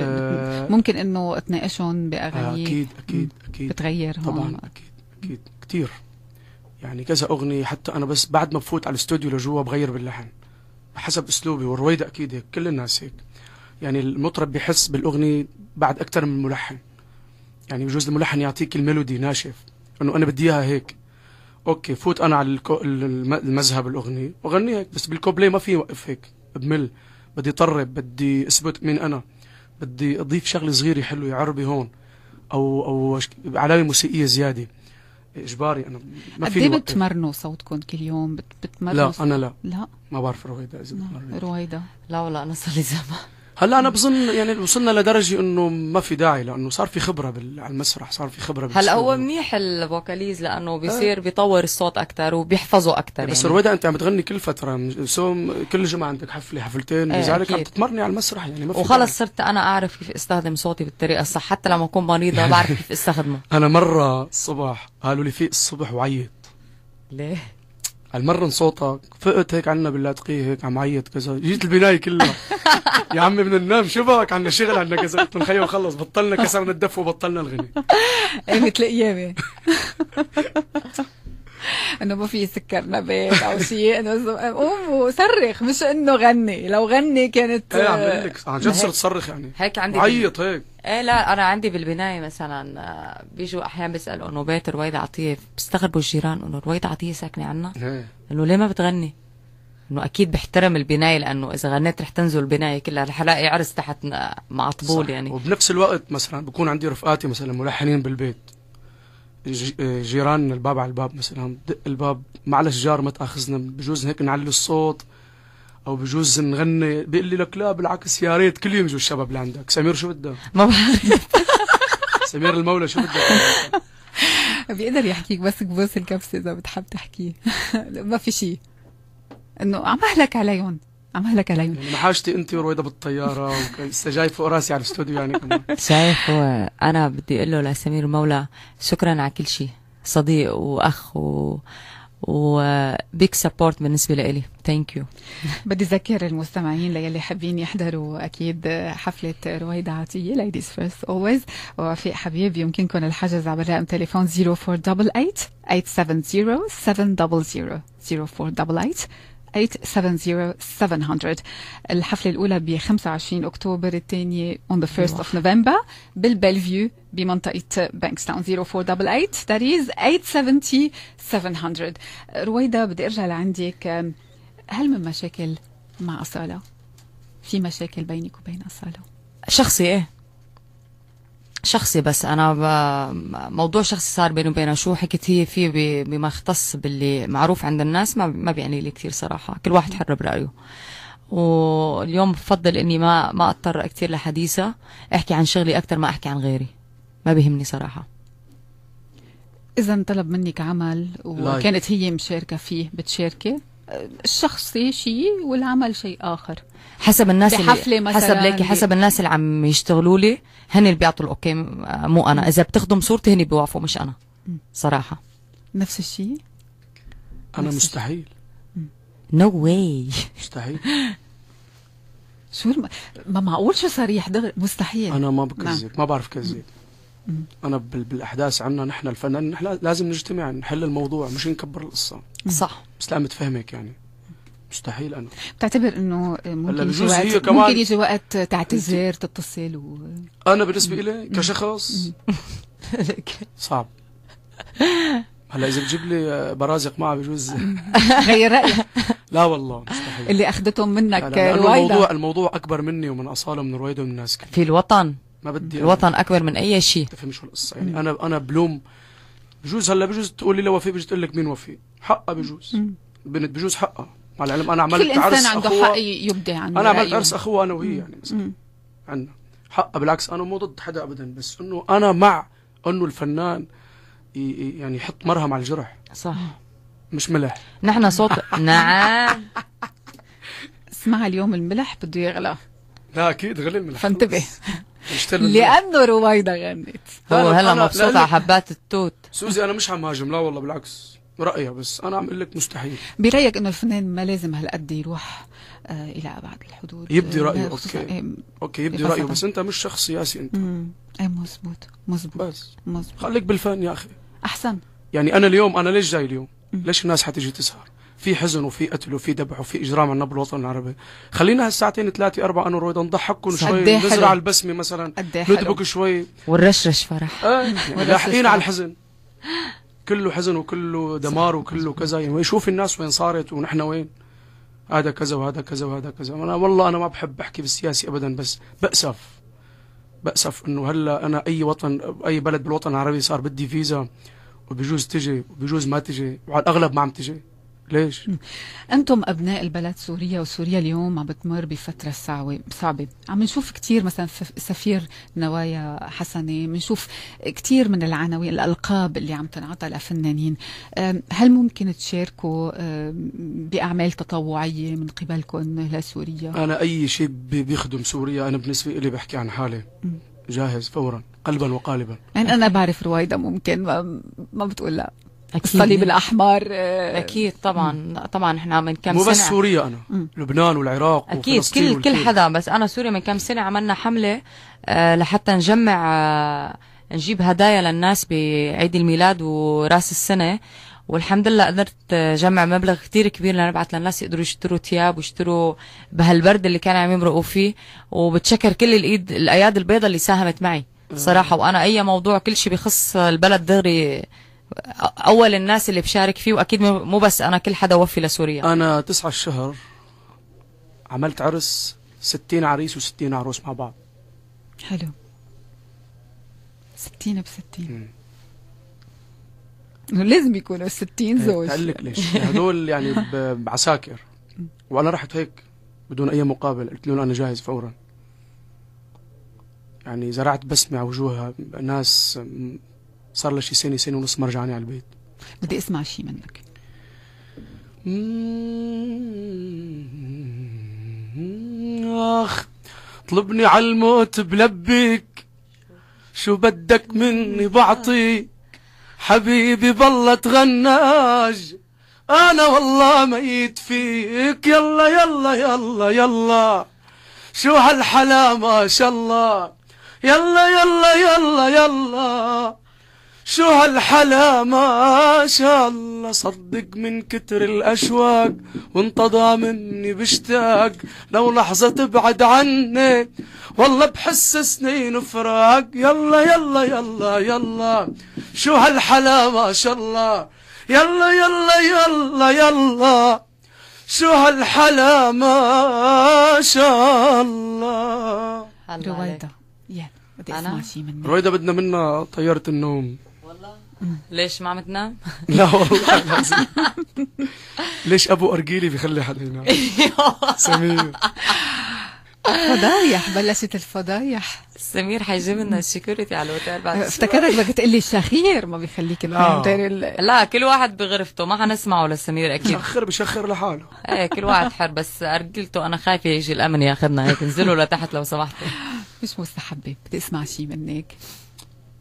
S1: آه، ممكن انه تناقشهم باغاني اكيد اكيد
S2: اكيد بتغير هون طبعا اكيد اكيد كثير يعني كذا اغنيه حتى انا بس بعد ما بفوت على الاستوديو لجوا بغير باللحن حسب اسلوبي والرويدة اكيد هيك كل الناس هيك يعني المطرب بحس بالاغنيه بعد اكثر من الملحن يعني بجوز الملحن يعطيك الميلودي ناشف انه انا بدي اياها هيك اوكي فوت انا على المذهب الاغنيه واغني هيك بس بالكوبليه ما في وقف هيك بمل بدي طرب بدي اثبت مين انا بدي اضيف شغله صغيره حلوه عربي هون او او علامه موسيقيه زياده اجباري انا ما في قد إيه بتمرنوا
S1: صوتكم كل يوم بتمرنوا لا انا لا لا
S2: ما بعرف رويدا اذا بتمرن
S1: رويدا لا والله انا صار لي زمان هلا انا بظن يعني وصلنا لدرجه انه
S2: ما في داعي لانه صار في خبره بال... على المسرح صار في خبره هلا هو
S3: منيح الفوكاليز لانه آه. بيصير آه.
S2: بيطور الصوت اكثر وبيحفظه اكثر يعني. بس رويدا انت عم تغني كل فتره سوم كل جمعه عندك حفله حفلتين لذلك إيه، آه عم تتمرني على المسرح يعني ما في وخلص
S3: صرت انا اعرف كيف استخدم صوتي بالطريقه الصح حتى لما اكون مريضه بعرف كيف استخدمه انا مره
S2: الصبح قالوا لي في الصبح وعيط ليه المرن صوتك فقت هيك عنا باللاتقية هيك عم عيط كذا جيت البنايه كلها يا عمي بدنا ننام شبك عنا شغل عنا كذا قلت له خلص بطلنا كسرنا الدف وبطلنا الغني
S1: مثل ايامي انه ما في سكر نبات او شيء انه قوم وصرخ مش انه غني لو غني كانت ايه عم بقول لك عن جد صرت صرخ يعني هيك عندي عيط
S2: هيك
S3: ايه لا انا عندي بالبنايه مثلا آه، بيجوا احيانا بيسالوا انه بيت رويده عطيه بيستغربوا الجيران انه رويده عطيه ساكنه عنا إيه. انه ليه ما بتغني؟ انه اكيد بحترم البنايه لانه اذا غنيت رح تنزل البنايه كلها رح الاقي عرس تحت مع طبول
S2: يعني وبنفس الوقت مثلا بكون عندي رفقاتي مثلا ملحنين بالبيت جيران الباب على الباب مثلا دق الباب معلش جار ما تاخذنا بجوز هيك نعلي الصوت او بجوز نغني بيقول لي لك لا بالعكس يا ريت كل يوم يجوا الشباب لعندك سمير شو بده ما بعرف سمير المولى شو بده
S1: بيقدر يحكيك بس كبوس الكبسه اذا بتحب تحكيه ما في شيء انه عم اهلك عليهم عم اهلك عليهم يعني
S2: محاجتي انت ورويدا بالطياره لسه جاي فوق راسي على الاستوديو يعني
S3: شايف شايف انا بدي اقول له لسمير المولى شكرا على كل شيء صديق واخ و وبيك سبورت بالنسبه لإلي ثانك يو
S1: بدي اذكر المستمعين للي حابين يحضروا اكيد حفله رويدة عطيه ليديز فيرست اولويز ووفاء حبيب يمكنكم الحجز عبر رقم تليفون 0488 870 700 0488 870-700 الحفلة الأولى ب 25 أكتوبر الثانية on the 1st of November بالبلفيو بمنطقة بانكستاون 0488 that is 870-700 رويدا بدي أرجع لعندك هل من مشاكل مع أصالة؟ في مشاكل بينك وبين أصالة؟
S3: شخصي إيه شخصي بس انا موضوع شخصي صار بيني وبينها شو حكيت هي فيه بما يختص باللي معروف عند الناس ما ما بيعني لي كثير صراحه كل واحد حر برايه واليوم بفضل اني ما ما اضطر كثير لحديثه احكي عن شغلي اكثر ما احكي عن غيري ما بيهمني صراحه
S1: اذا طلب منك عمل وكانت هي مشاركه فيه بتشاركي الشخصي شيء والعمل شيء آخر
S3: حسب الناس اللي حسب ليكي حسب الناس اللي عم يشتغلوا لي هن اللي بيعطوا الاوكي مو انا اذا بتخدم صورتي هن بيوافقوا مش انا صراحه
S1: نفس الشيء انا نفس مستحيل نو واي مستحيل شو الم... ما معقول شو صريح دغري مستحيل انا ما بكذب
S2: نعم. ما بعرف كذب انا بالاحداث عنا نحن الفنانين نحن لازم نجتمع نحل الموضوع مش نكبر القصه صح بس لا متفهمك يعني مستحيل انا
S1: بتعتبر انه ممكن يجي وقت ممكن يجي وقت تعتذر تتصل و... انا بالنسبه لي كشخص
S2: صعب هلا اذا بتجيب لي برازق معها بجوز غير رايك لا والله مستحيل اللي
S1: اخذتهم منك رويدا الموضوع
S2: الموضوع اكبر مني ومن اصاله من رويدا ومن ناس كلها
S3: في الوطن ما بدي الوطن اكبر من اي شيء تفهم شو القصه يعني
S2: انا انا بلوم بجوز هلا بجوز تقول لي لوفي بجوز تقول لك مين وفي حقها بجوز البنت بجوز حقها مع العلم انا عملت كل عرس عنده أخوة. حق يبدع
S1: عنه انا عملت عرس اخوها انا وهي يعني مثلا
S2: عندنا حقها بالعكس انا مو ضد حدا ابدا بس انه انا مع انه الفنان يعني يحط مرهم على الجرح صح مش ملح نحن صوت نعم
S1: اسمع اليوم الملح بده يغلى
S2: لا اكيد غلي الملح
S1: فانتبه لانه رويدا غنت هو هلا مبسوط على
S2: حبات التوت سوزي انا مش عم هاجم لا والله بالعكس رايها بس انا عم اقول لك مستحيل
S1: برايك انه الفنان ما لازم هالقد يروح آه، الى ابعد الحدود يبدي رايه اوكي إيه، اوكي يبدي رايه بس
S2: انت مش شخص سياسي انت
S1: اي ايه مزبوط مزبوط بس مزبوط خليك بالفن يا اخي احسن
S2: يعني انا اليوم انا ليش جاي اليوم؟ ليش الناس حتيجي تسهر؟ في حزن وفي قتل وفي ذبح وفي اجرام على بالوطن العربي خلينا هالساعتين ثلاثه اربعه انوريد نضحككم شوي إيه نزرع البسمه مثلا إيه ندبك شوي
S3: ونرشرش فرح آه. لاحقين على
S2: الحزن كله حزن وكله دمار وكله كذا يعني الناس وين صارت ونحن وين هذا كذا وهذا كذا وهذا كذا انا والله انا ما بحب احكي بالسياسي ابدا بس باسف بأسف انه هلا انا اي وطن اي بلد بالوطن العربي صار بدي فيزا وبجوز تجي وبجوز ما تجي وعلى الاغلب ما عم تجي ليش؟
S1: انتم ابناء البلد سوريا وسوريا اليوم عم بتمر بفتره صعبه صعبه عم نشوف كثير مثلا سفير نوايا حسنه بنشوف كثير من العناوين الالقاب اللي عم تنعطى لفنانين هل ممكن تشاركوا باعمال تطوعيه من قبلكم لسوريا انا
S2: اي شيء بيخدم سوريا انا بالنسبه لي بحكي عن حالي جاهز فورا قلبا وقالبا
S1: يعني انا بعرف رويدا ممكن ما بتقول لا أكيد. الصليب الاحمر آه، اكيد طبعا
S3: طبعا احنا من كم
S2: مو سنه مو بس سوريا انا م. لبنان والعراق اكيد كل كل
S3: حدا بس انا سوريا من كم سنه عملنا حمله آه لحتى نجمع آه نجيب هدايا للناس بعيد الميلاد وراس السنه والحمد لله قدرت آه، جمع مبلغ كتير كبير لنبعث للناس يقدروا يشتروا ثياب ويشتروا بهالبرد اللي كانوا عم يمرقوا فيه وبتشكر كل الايد الايادي البيضاء اللي ساهمت معي آه. صراحه وانا اي موضوع كل شيء بخص البلد دغري اول
S2: الناس اللي بشارك فيه واكيد مو بس انا كل حدا وفي لسوريا انا تسعة الشهر عملت عرس 60 عريس و60 عروس مع بعض حلو
S1: 60 ب 60 لازم يكونوا 60 إيه، زوج اقول لك ليش هدول يعني
S2: بعساكر وانا رحت هيك بدون اي مقابل قلت لهم انا جاهز فورا يعني زرعت بسمة على وجوه ناس صار له شي سنه سنه ونص ما رجعني على البيت
S1: بدي اسمع شي منك
S2: اخ طلبني على الموت بلبيك شو بدك مني بعطيك حبيبي بالله تغناج انا والله ميت فيك يلا يلا يلا يلا شو هالحلا ما شاء الله يلا يلا يلا يلا, يلا شو هالحلا ما شاء الله صدق من كتر الاشواق وانتضى مني بشتاق لو لحظة تبعد عني والله بحس سنين فراق يلا يلا يلا يلا شو هالحلا ما شاء الله يلا يلا يلا يلا شو هالحلا ما
S1: شاء الله رويدا بدي اسمع شي
S2: رويدا بدنا منا طيارة النوم
S3: ليش ما عم تنام؟ لا والله
S2: ليش ابو ارجيلي بيخلي حدا ينام؟
S3: سمير
S1: فضايح بلشت الفضايح
S3: سمير حيجيب لنا السكيورتي على الاوتيل بعد أه، افتكرك
S1: بدك تقلي الشخير ما بيخليك آه. ال... لا
S3: كل واحد بغرفته ما حنسمعه لسمير اكيد شخر بشخر لحاله ايه كل واحد حر بس ارجلته انا خايفه يجي الامن ياخذنا هيك انزلوا لتحت لو سمحتوا
S1: مش مستحبه بدي اسمع شيء منك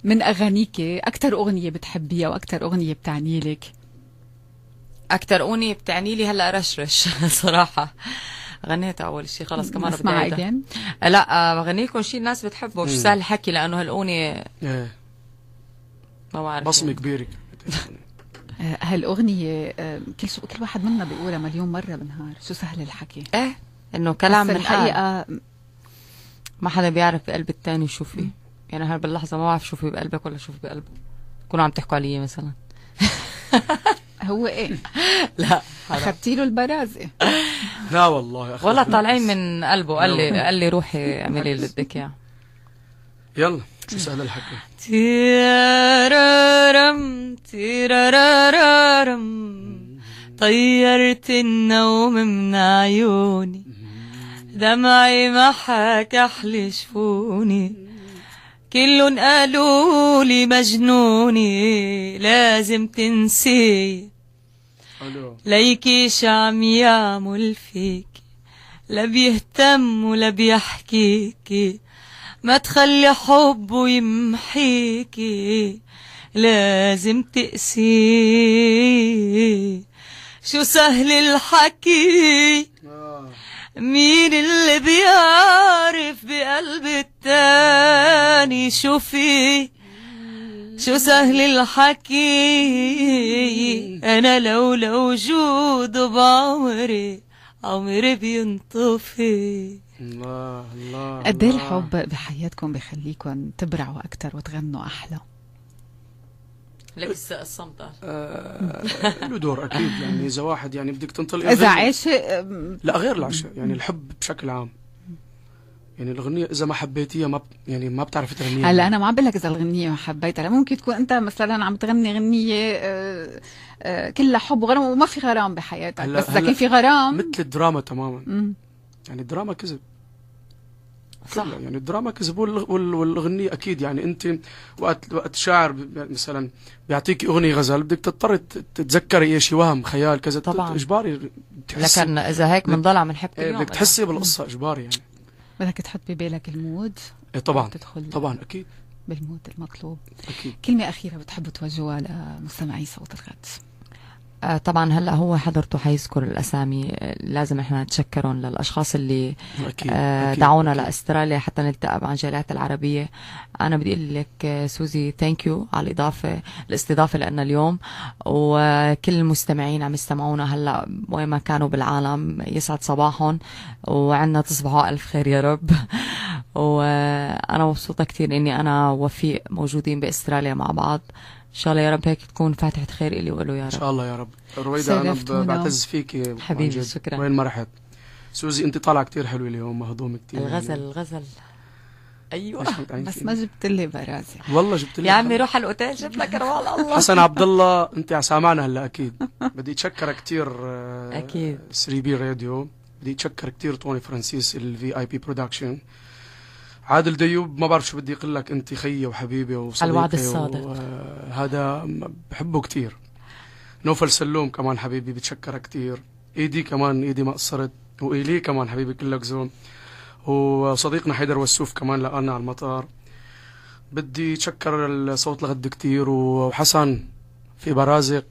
S1: من أغانيك أكثر أغنية بتحبيها وأكثر أغنية بتعني لك
S3: أكثر أغنية بتعني لي هلا رشرش صراحة غنيت اول شيء خلص كمان اسمع اجين لا آه، بغني لكم شيء الناس بتحبه مش سهل الحكي لانه هالاغنيه
S2: إيه.
S1: ما بعرف بصمه يعني. كبيره آه، هالاغنيه آه، كل سو... كل واحد منا بيقولها مليون مره بالنهار شو سهل الحكي ايه
S3: انه كلام من الحقيقه ما حدا بيعرف بقلب الثاني شو فيه يعني انا باللحظه ما بعرف شوفي بقلبك ولا شوفي بقلبه تكونوا عم تحكوا علي مثلا
S1: هو ايه لا اخذتي له البرازه لا والله والله طالعين من قلبه قال لي قال لي روحي اعملي اللي
S3: بدك اياه
S2: يلا شو سهل الحكي
S4: تيرارم تيرارارم طيرت النوم من عيوني دمعي حكى احلي شفوني كل قالوا لي مجنوني لازم تنسي ليكي شعم يعمل فيك لا بيهتم ولا بيحكيكي ما تخلي حبه يمحيكي لازم تقسي شو سهل الحكي آه. مين اللي بيعرف بقلب التاني شوفي شو سهل الحكي انا لو لو جود بعمري عمري
S1: بينطفي
S4: الله الله قد إيه الحب
S1: بحياتكم بخليكم تبرعوا اكتر وتغنوا احلى
S2: لبس الصمتة آه، له دور اكيد يعني اذا واحد يعني بدك تنطلق اذا
S1: عاشق لا غير العشاء
S2: يعني الحب بشكل عام يعني الاغنيه اذا ما حبيتيها ما ب... يعني ما بتعرفي تغنيها هلا انا
S1: ما عم بقول لك اذا الاغنيه ما حبيتها ممكن تكون انت مثلا عم تغني غنيه آه، آه، كلها حب وغرام وما في غرام بحياتك هلا بس هلا في غرام مثل
S2: الدراما تماما مم. يعني الدراما كذب صح يعني الدراما كسبوا والاغنيه اكيد يعني انت وقت وقت شاعر يعني مثلا بيعطيك اغنيه غزل بدك تضطري تتذكري شيء وهم خيال كذا طبعا اجباري بتحسي
S1: لكن اذا يعني هيك بنضل عم نحب كل بدك تحسي بالقصه اجباري يعني بدك تحط ببالك المود ايه طبعا تدخل طبعا اكيد بالمود المطلوب اكيد كلمه اخيره بتحبوا توجهوها لمستمعي صوت الغد
S3: آه، طبعا هلا هو حضرته حيذكر الاسامي آه، لازم احنا نتشكرهم للاشخاص اللي أكيد. آه، أكيد. دعونا لاستراليا حتى نلتقى بانجيلات العربيه انا بدي اقول لك سوزي ثانك يو على الاضافه الاستضافه لنا اليوم وكل المستمعين عم يستمعونا هلا وين ما كانوا بالعالم يسعد صباحهم وعنا تصبحوا الف خير يا رب وانا مبسوطه كثير اني انا وفيق موجودين باستراليا مع بعض ان شاء الله يا رب هيك تكون فاتحه خير الي وله يا رب
S2: ان شاء الله يا رب رويدا انا بعتز فيكي حبيبي شكرا وين ما رحت سوزي انت طالعه كثير حلوه اليوم مهضومه كثير الغزل يعني.
S3: الغزل ايوه
S2: بس
S1: ما جبت لي برازي والله جبت لي يا عمي روح على الاوتيل جبت لك روال الله حسن عبد
S2: الله انت سامعنا هلا اكيد بدي اتشكرك كثير آه، اكيد 3 بي راديو بدي اتشكر كثير طوني فرانسيس الفي اي بي برودكشن عادل ديوب ما بعرف شو بدي اقول لك انت خيي وحبيبي وصديقي الوعد الصادق هذا بحبه كثير نوفل سلوم كمان حبيبي بتشكرك كثير ايدي كمان ايدي ما قصرت والي كمان حبيبي كلك زوم وصديقنا حيدر وسوف كمان لقانا على المطار بدي اتشكر الصوت لغد كثير وحسن في برازق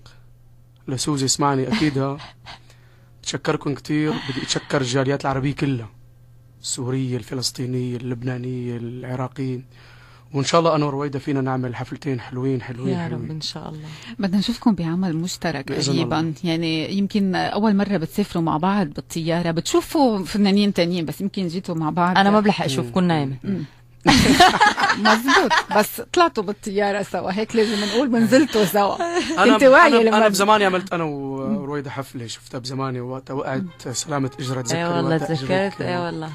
S2: لسوزي اسمعني اكيدها بتشكركم كثير بدي اتشكر الجاليات العربيه كلها السوريه الفلسطينيه اللبنانيه العراقيه وان شاء الله انور ويدا فينا نعمل حفلتين حلوين حلوين يا رب حلوين. ان شاء الله
S1: بدنا نشوفكم بعمل مشترك قريبا الله. يعني يمكن اول مره بتسافروا مع بعض بالطياره بتشوفوا فنانين تانيين بس يمكن جيتوا مع بعض انا ما بلحق اشوفكم نايمه مزبوط بس طلعتوا بالطياره سوا هيك لازم نقول منزلتوا سوا أنا انت واعي انا, انا
S2: بزماني عملت انا ورويدا حفله شفتها بزماني وقتها وقعت سلامه اجرة تذكرت اي والله تذكرت اي والله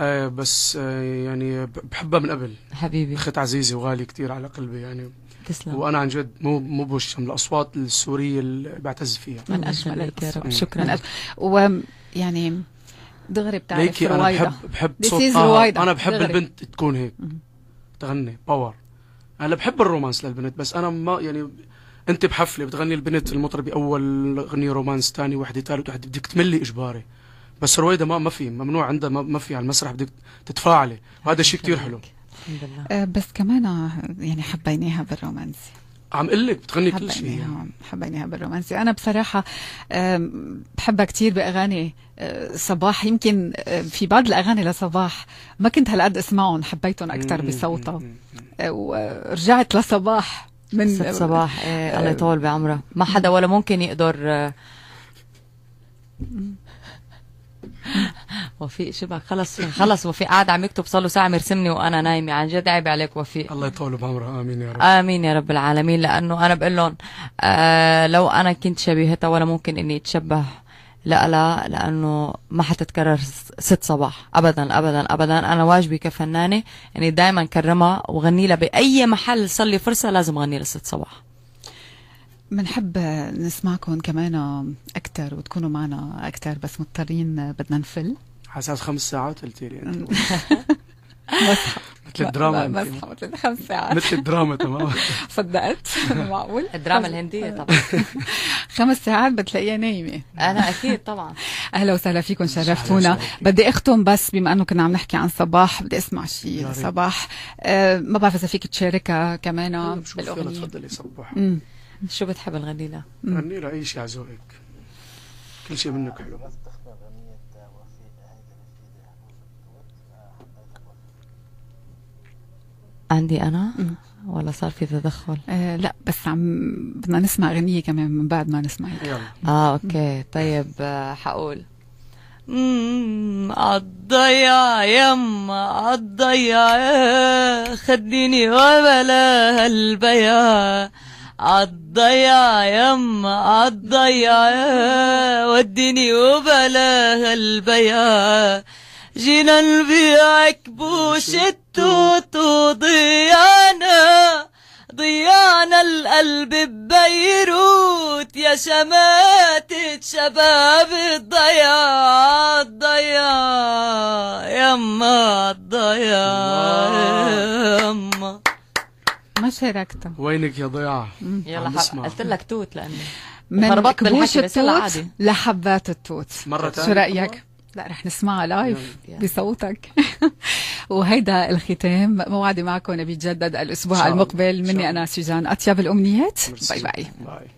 S2: آه بس آه يعني بحبها من قبل حبيبي اخت عزيزه وغاليه كثير على قلبي يعني تسلم وانا عن جد مو مو بوش من الاصوات السوريه اللي بعتز فيها من أجمل عليك يا رب شكرا
S1: ويعني دغري بتعرف ليكي انا روايدة. بحب بحب صوت انا بحب دغري. البنت
S2: تكون هيك تغني باور انا بحب الرومانس للبنت بس انا ما يعني انت بحفله بتغني البنت المطربه اول اغنيه رومانس ثاني وحده ثالث وحده بدك تملي اجباري بس رويده ما ما في ممنوع عندها ما في على المسرح بدك تتفاعلي وهذا شيء كثير حلو
S1: الحمد لله أه بس كمان آه، يعني حبيناها بالرومانسي
S2: عم اقول لك بتغني كل شيء
S1: حبيناها يعني. بالرومانسي انا بصراحه بحبها كثير باغاني أه، صباح يمكن أه، في بعض الاغاني لصباح ما كنت هالقد اسمعهم حبيتهم اكثر بصوتها ورجعت لصباح من ست صباح الله يطول بعمرها
S3: ما حدا ولا ممكن يقدر وفيق شبك خلص خلص وفيق قاعد عم يكتب صار له ساعه مرسمني وانا نايمه عن جد عيب عليك
S2: وفيق الله يطول بعمره امين يا رب
S3: امين يا رب العالمين لانه انا بقول لهم آه لو انا كنت شبيهتها ولا ممكن اني اتشبه لا لا لانه ما حتتكرر ست صباح ابدا ابدا ابدا انا واجبي كفنانه اني دائما كرمها وغني لها باي محل صار لي فرصه لازم اغني لها ست صباح
S1: بنحب نسمعكم كمان اكثر وتكونوا معنا اكثر بس مضطرين بدنا نفل
S2: على اساس خمس ساعات قلت لي
S1: مثل الدراما مثل خمس ساعات مثل
S2: الدراما تمام
S3: صدقت
S1: معقول الدراما الهندية طبعا خمس ساعات بتلاقيها نايمة أنا أكيد طبعا أهلا وسهلا فيكم شرفتونا بدي أختم بس بما أنه كنا عم نحكي عن صباح بدي أسمع شيء صباح أه ما بعرف إذا فيك تشاركها كمان بالأغنية تفضلي صباح شو بتحب الغنيلة؟
S2: غنيلة أي شيء على ذوقك كل شيء منك حلو
S1: عندي انا م. ولا صار في تدخل؟ آه لا بس عم بدنا نسمع اغنيه كمان من بعد ما نسمع يلا اه اوكي طيب آه حقول
S4: عالضيع يما عالضيع خديني وبلا هالبيع عالضيع يما الضيا وديني وبلاها البيع جينا نبيعك بوش التوت وضيعنا ضيعنا القلب ببيروت يا شماتة شباب الضياع الضياع يما الضياع
S1: يما شاركته
S2: وينك يا ضياع يلا قلت لك توت لانه من كبوش التوت
S1: لحبات التوت مرة شو رأيك؟ لا رح نسمعها لايف بصوتك وهيدا الختام موعدي معكم بيتجدد الأسبوع المقبل مني أنا سيجان أطيب الأمنيات باي باي, باي.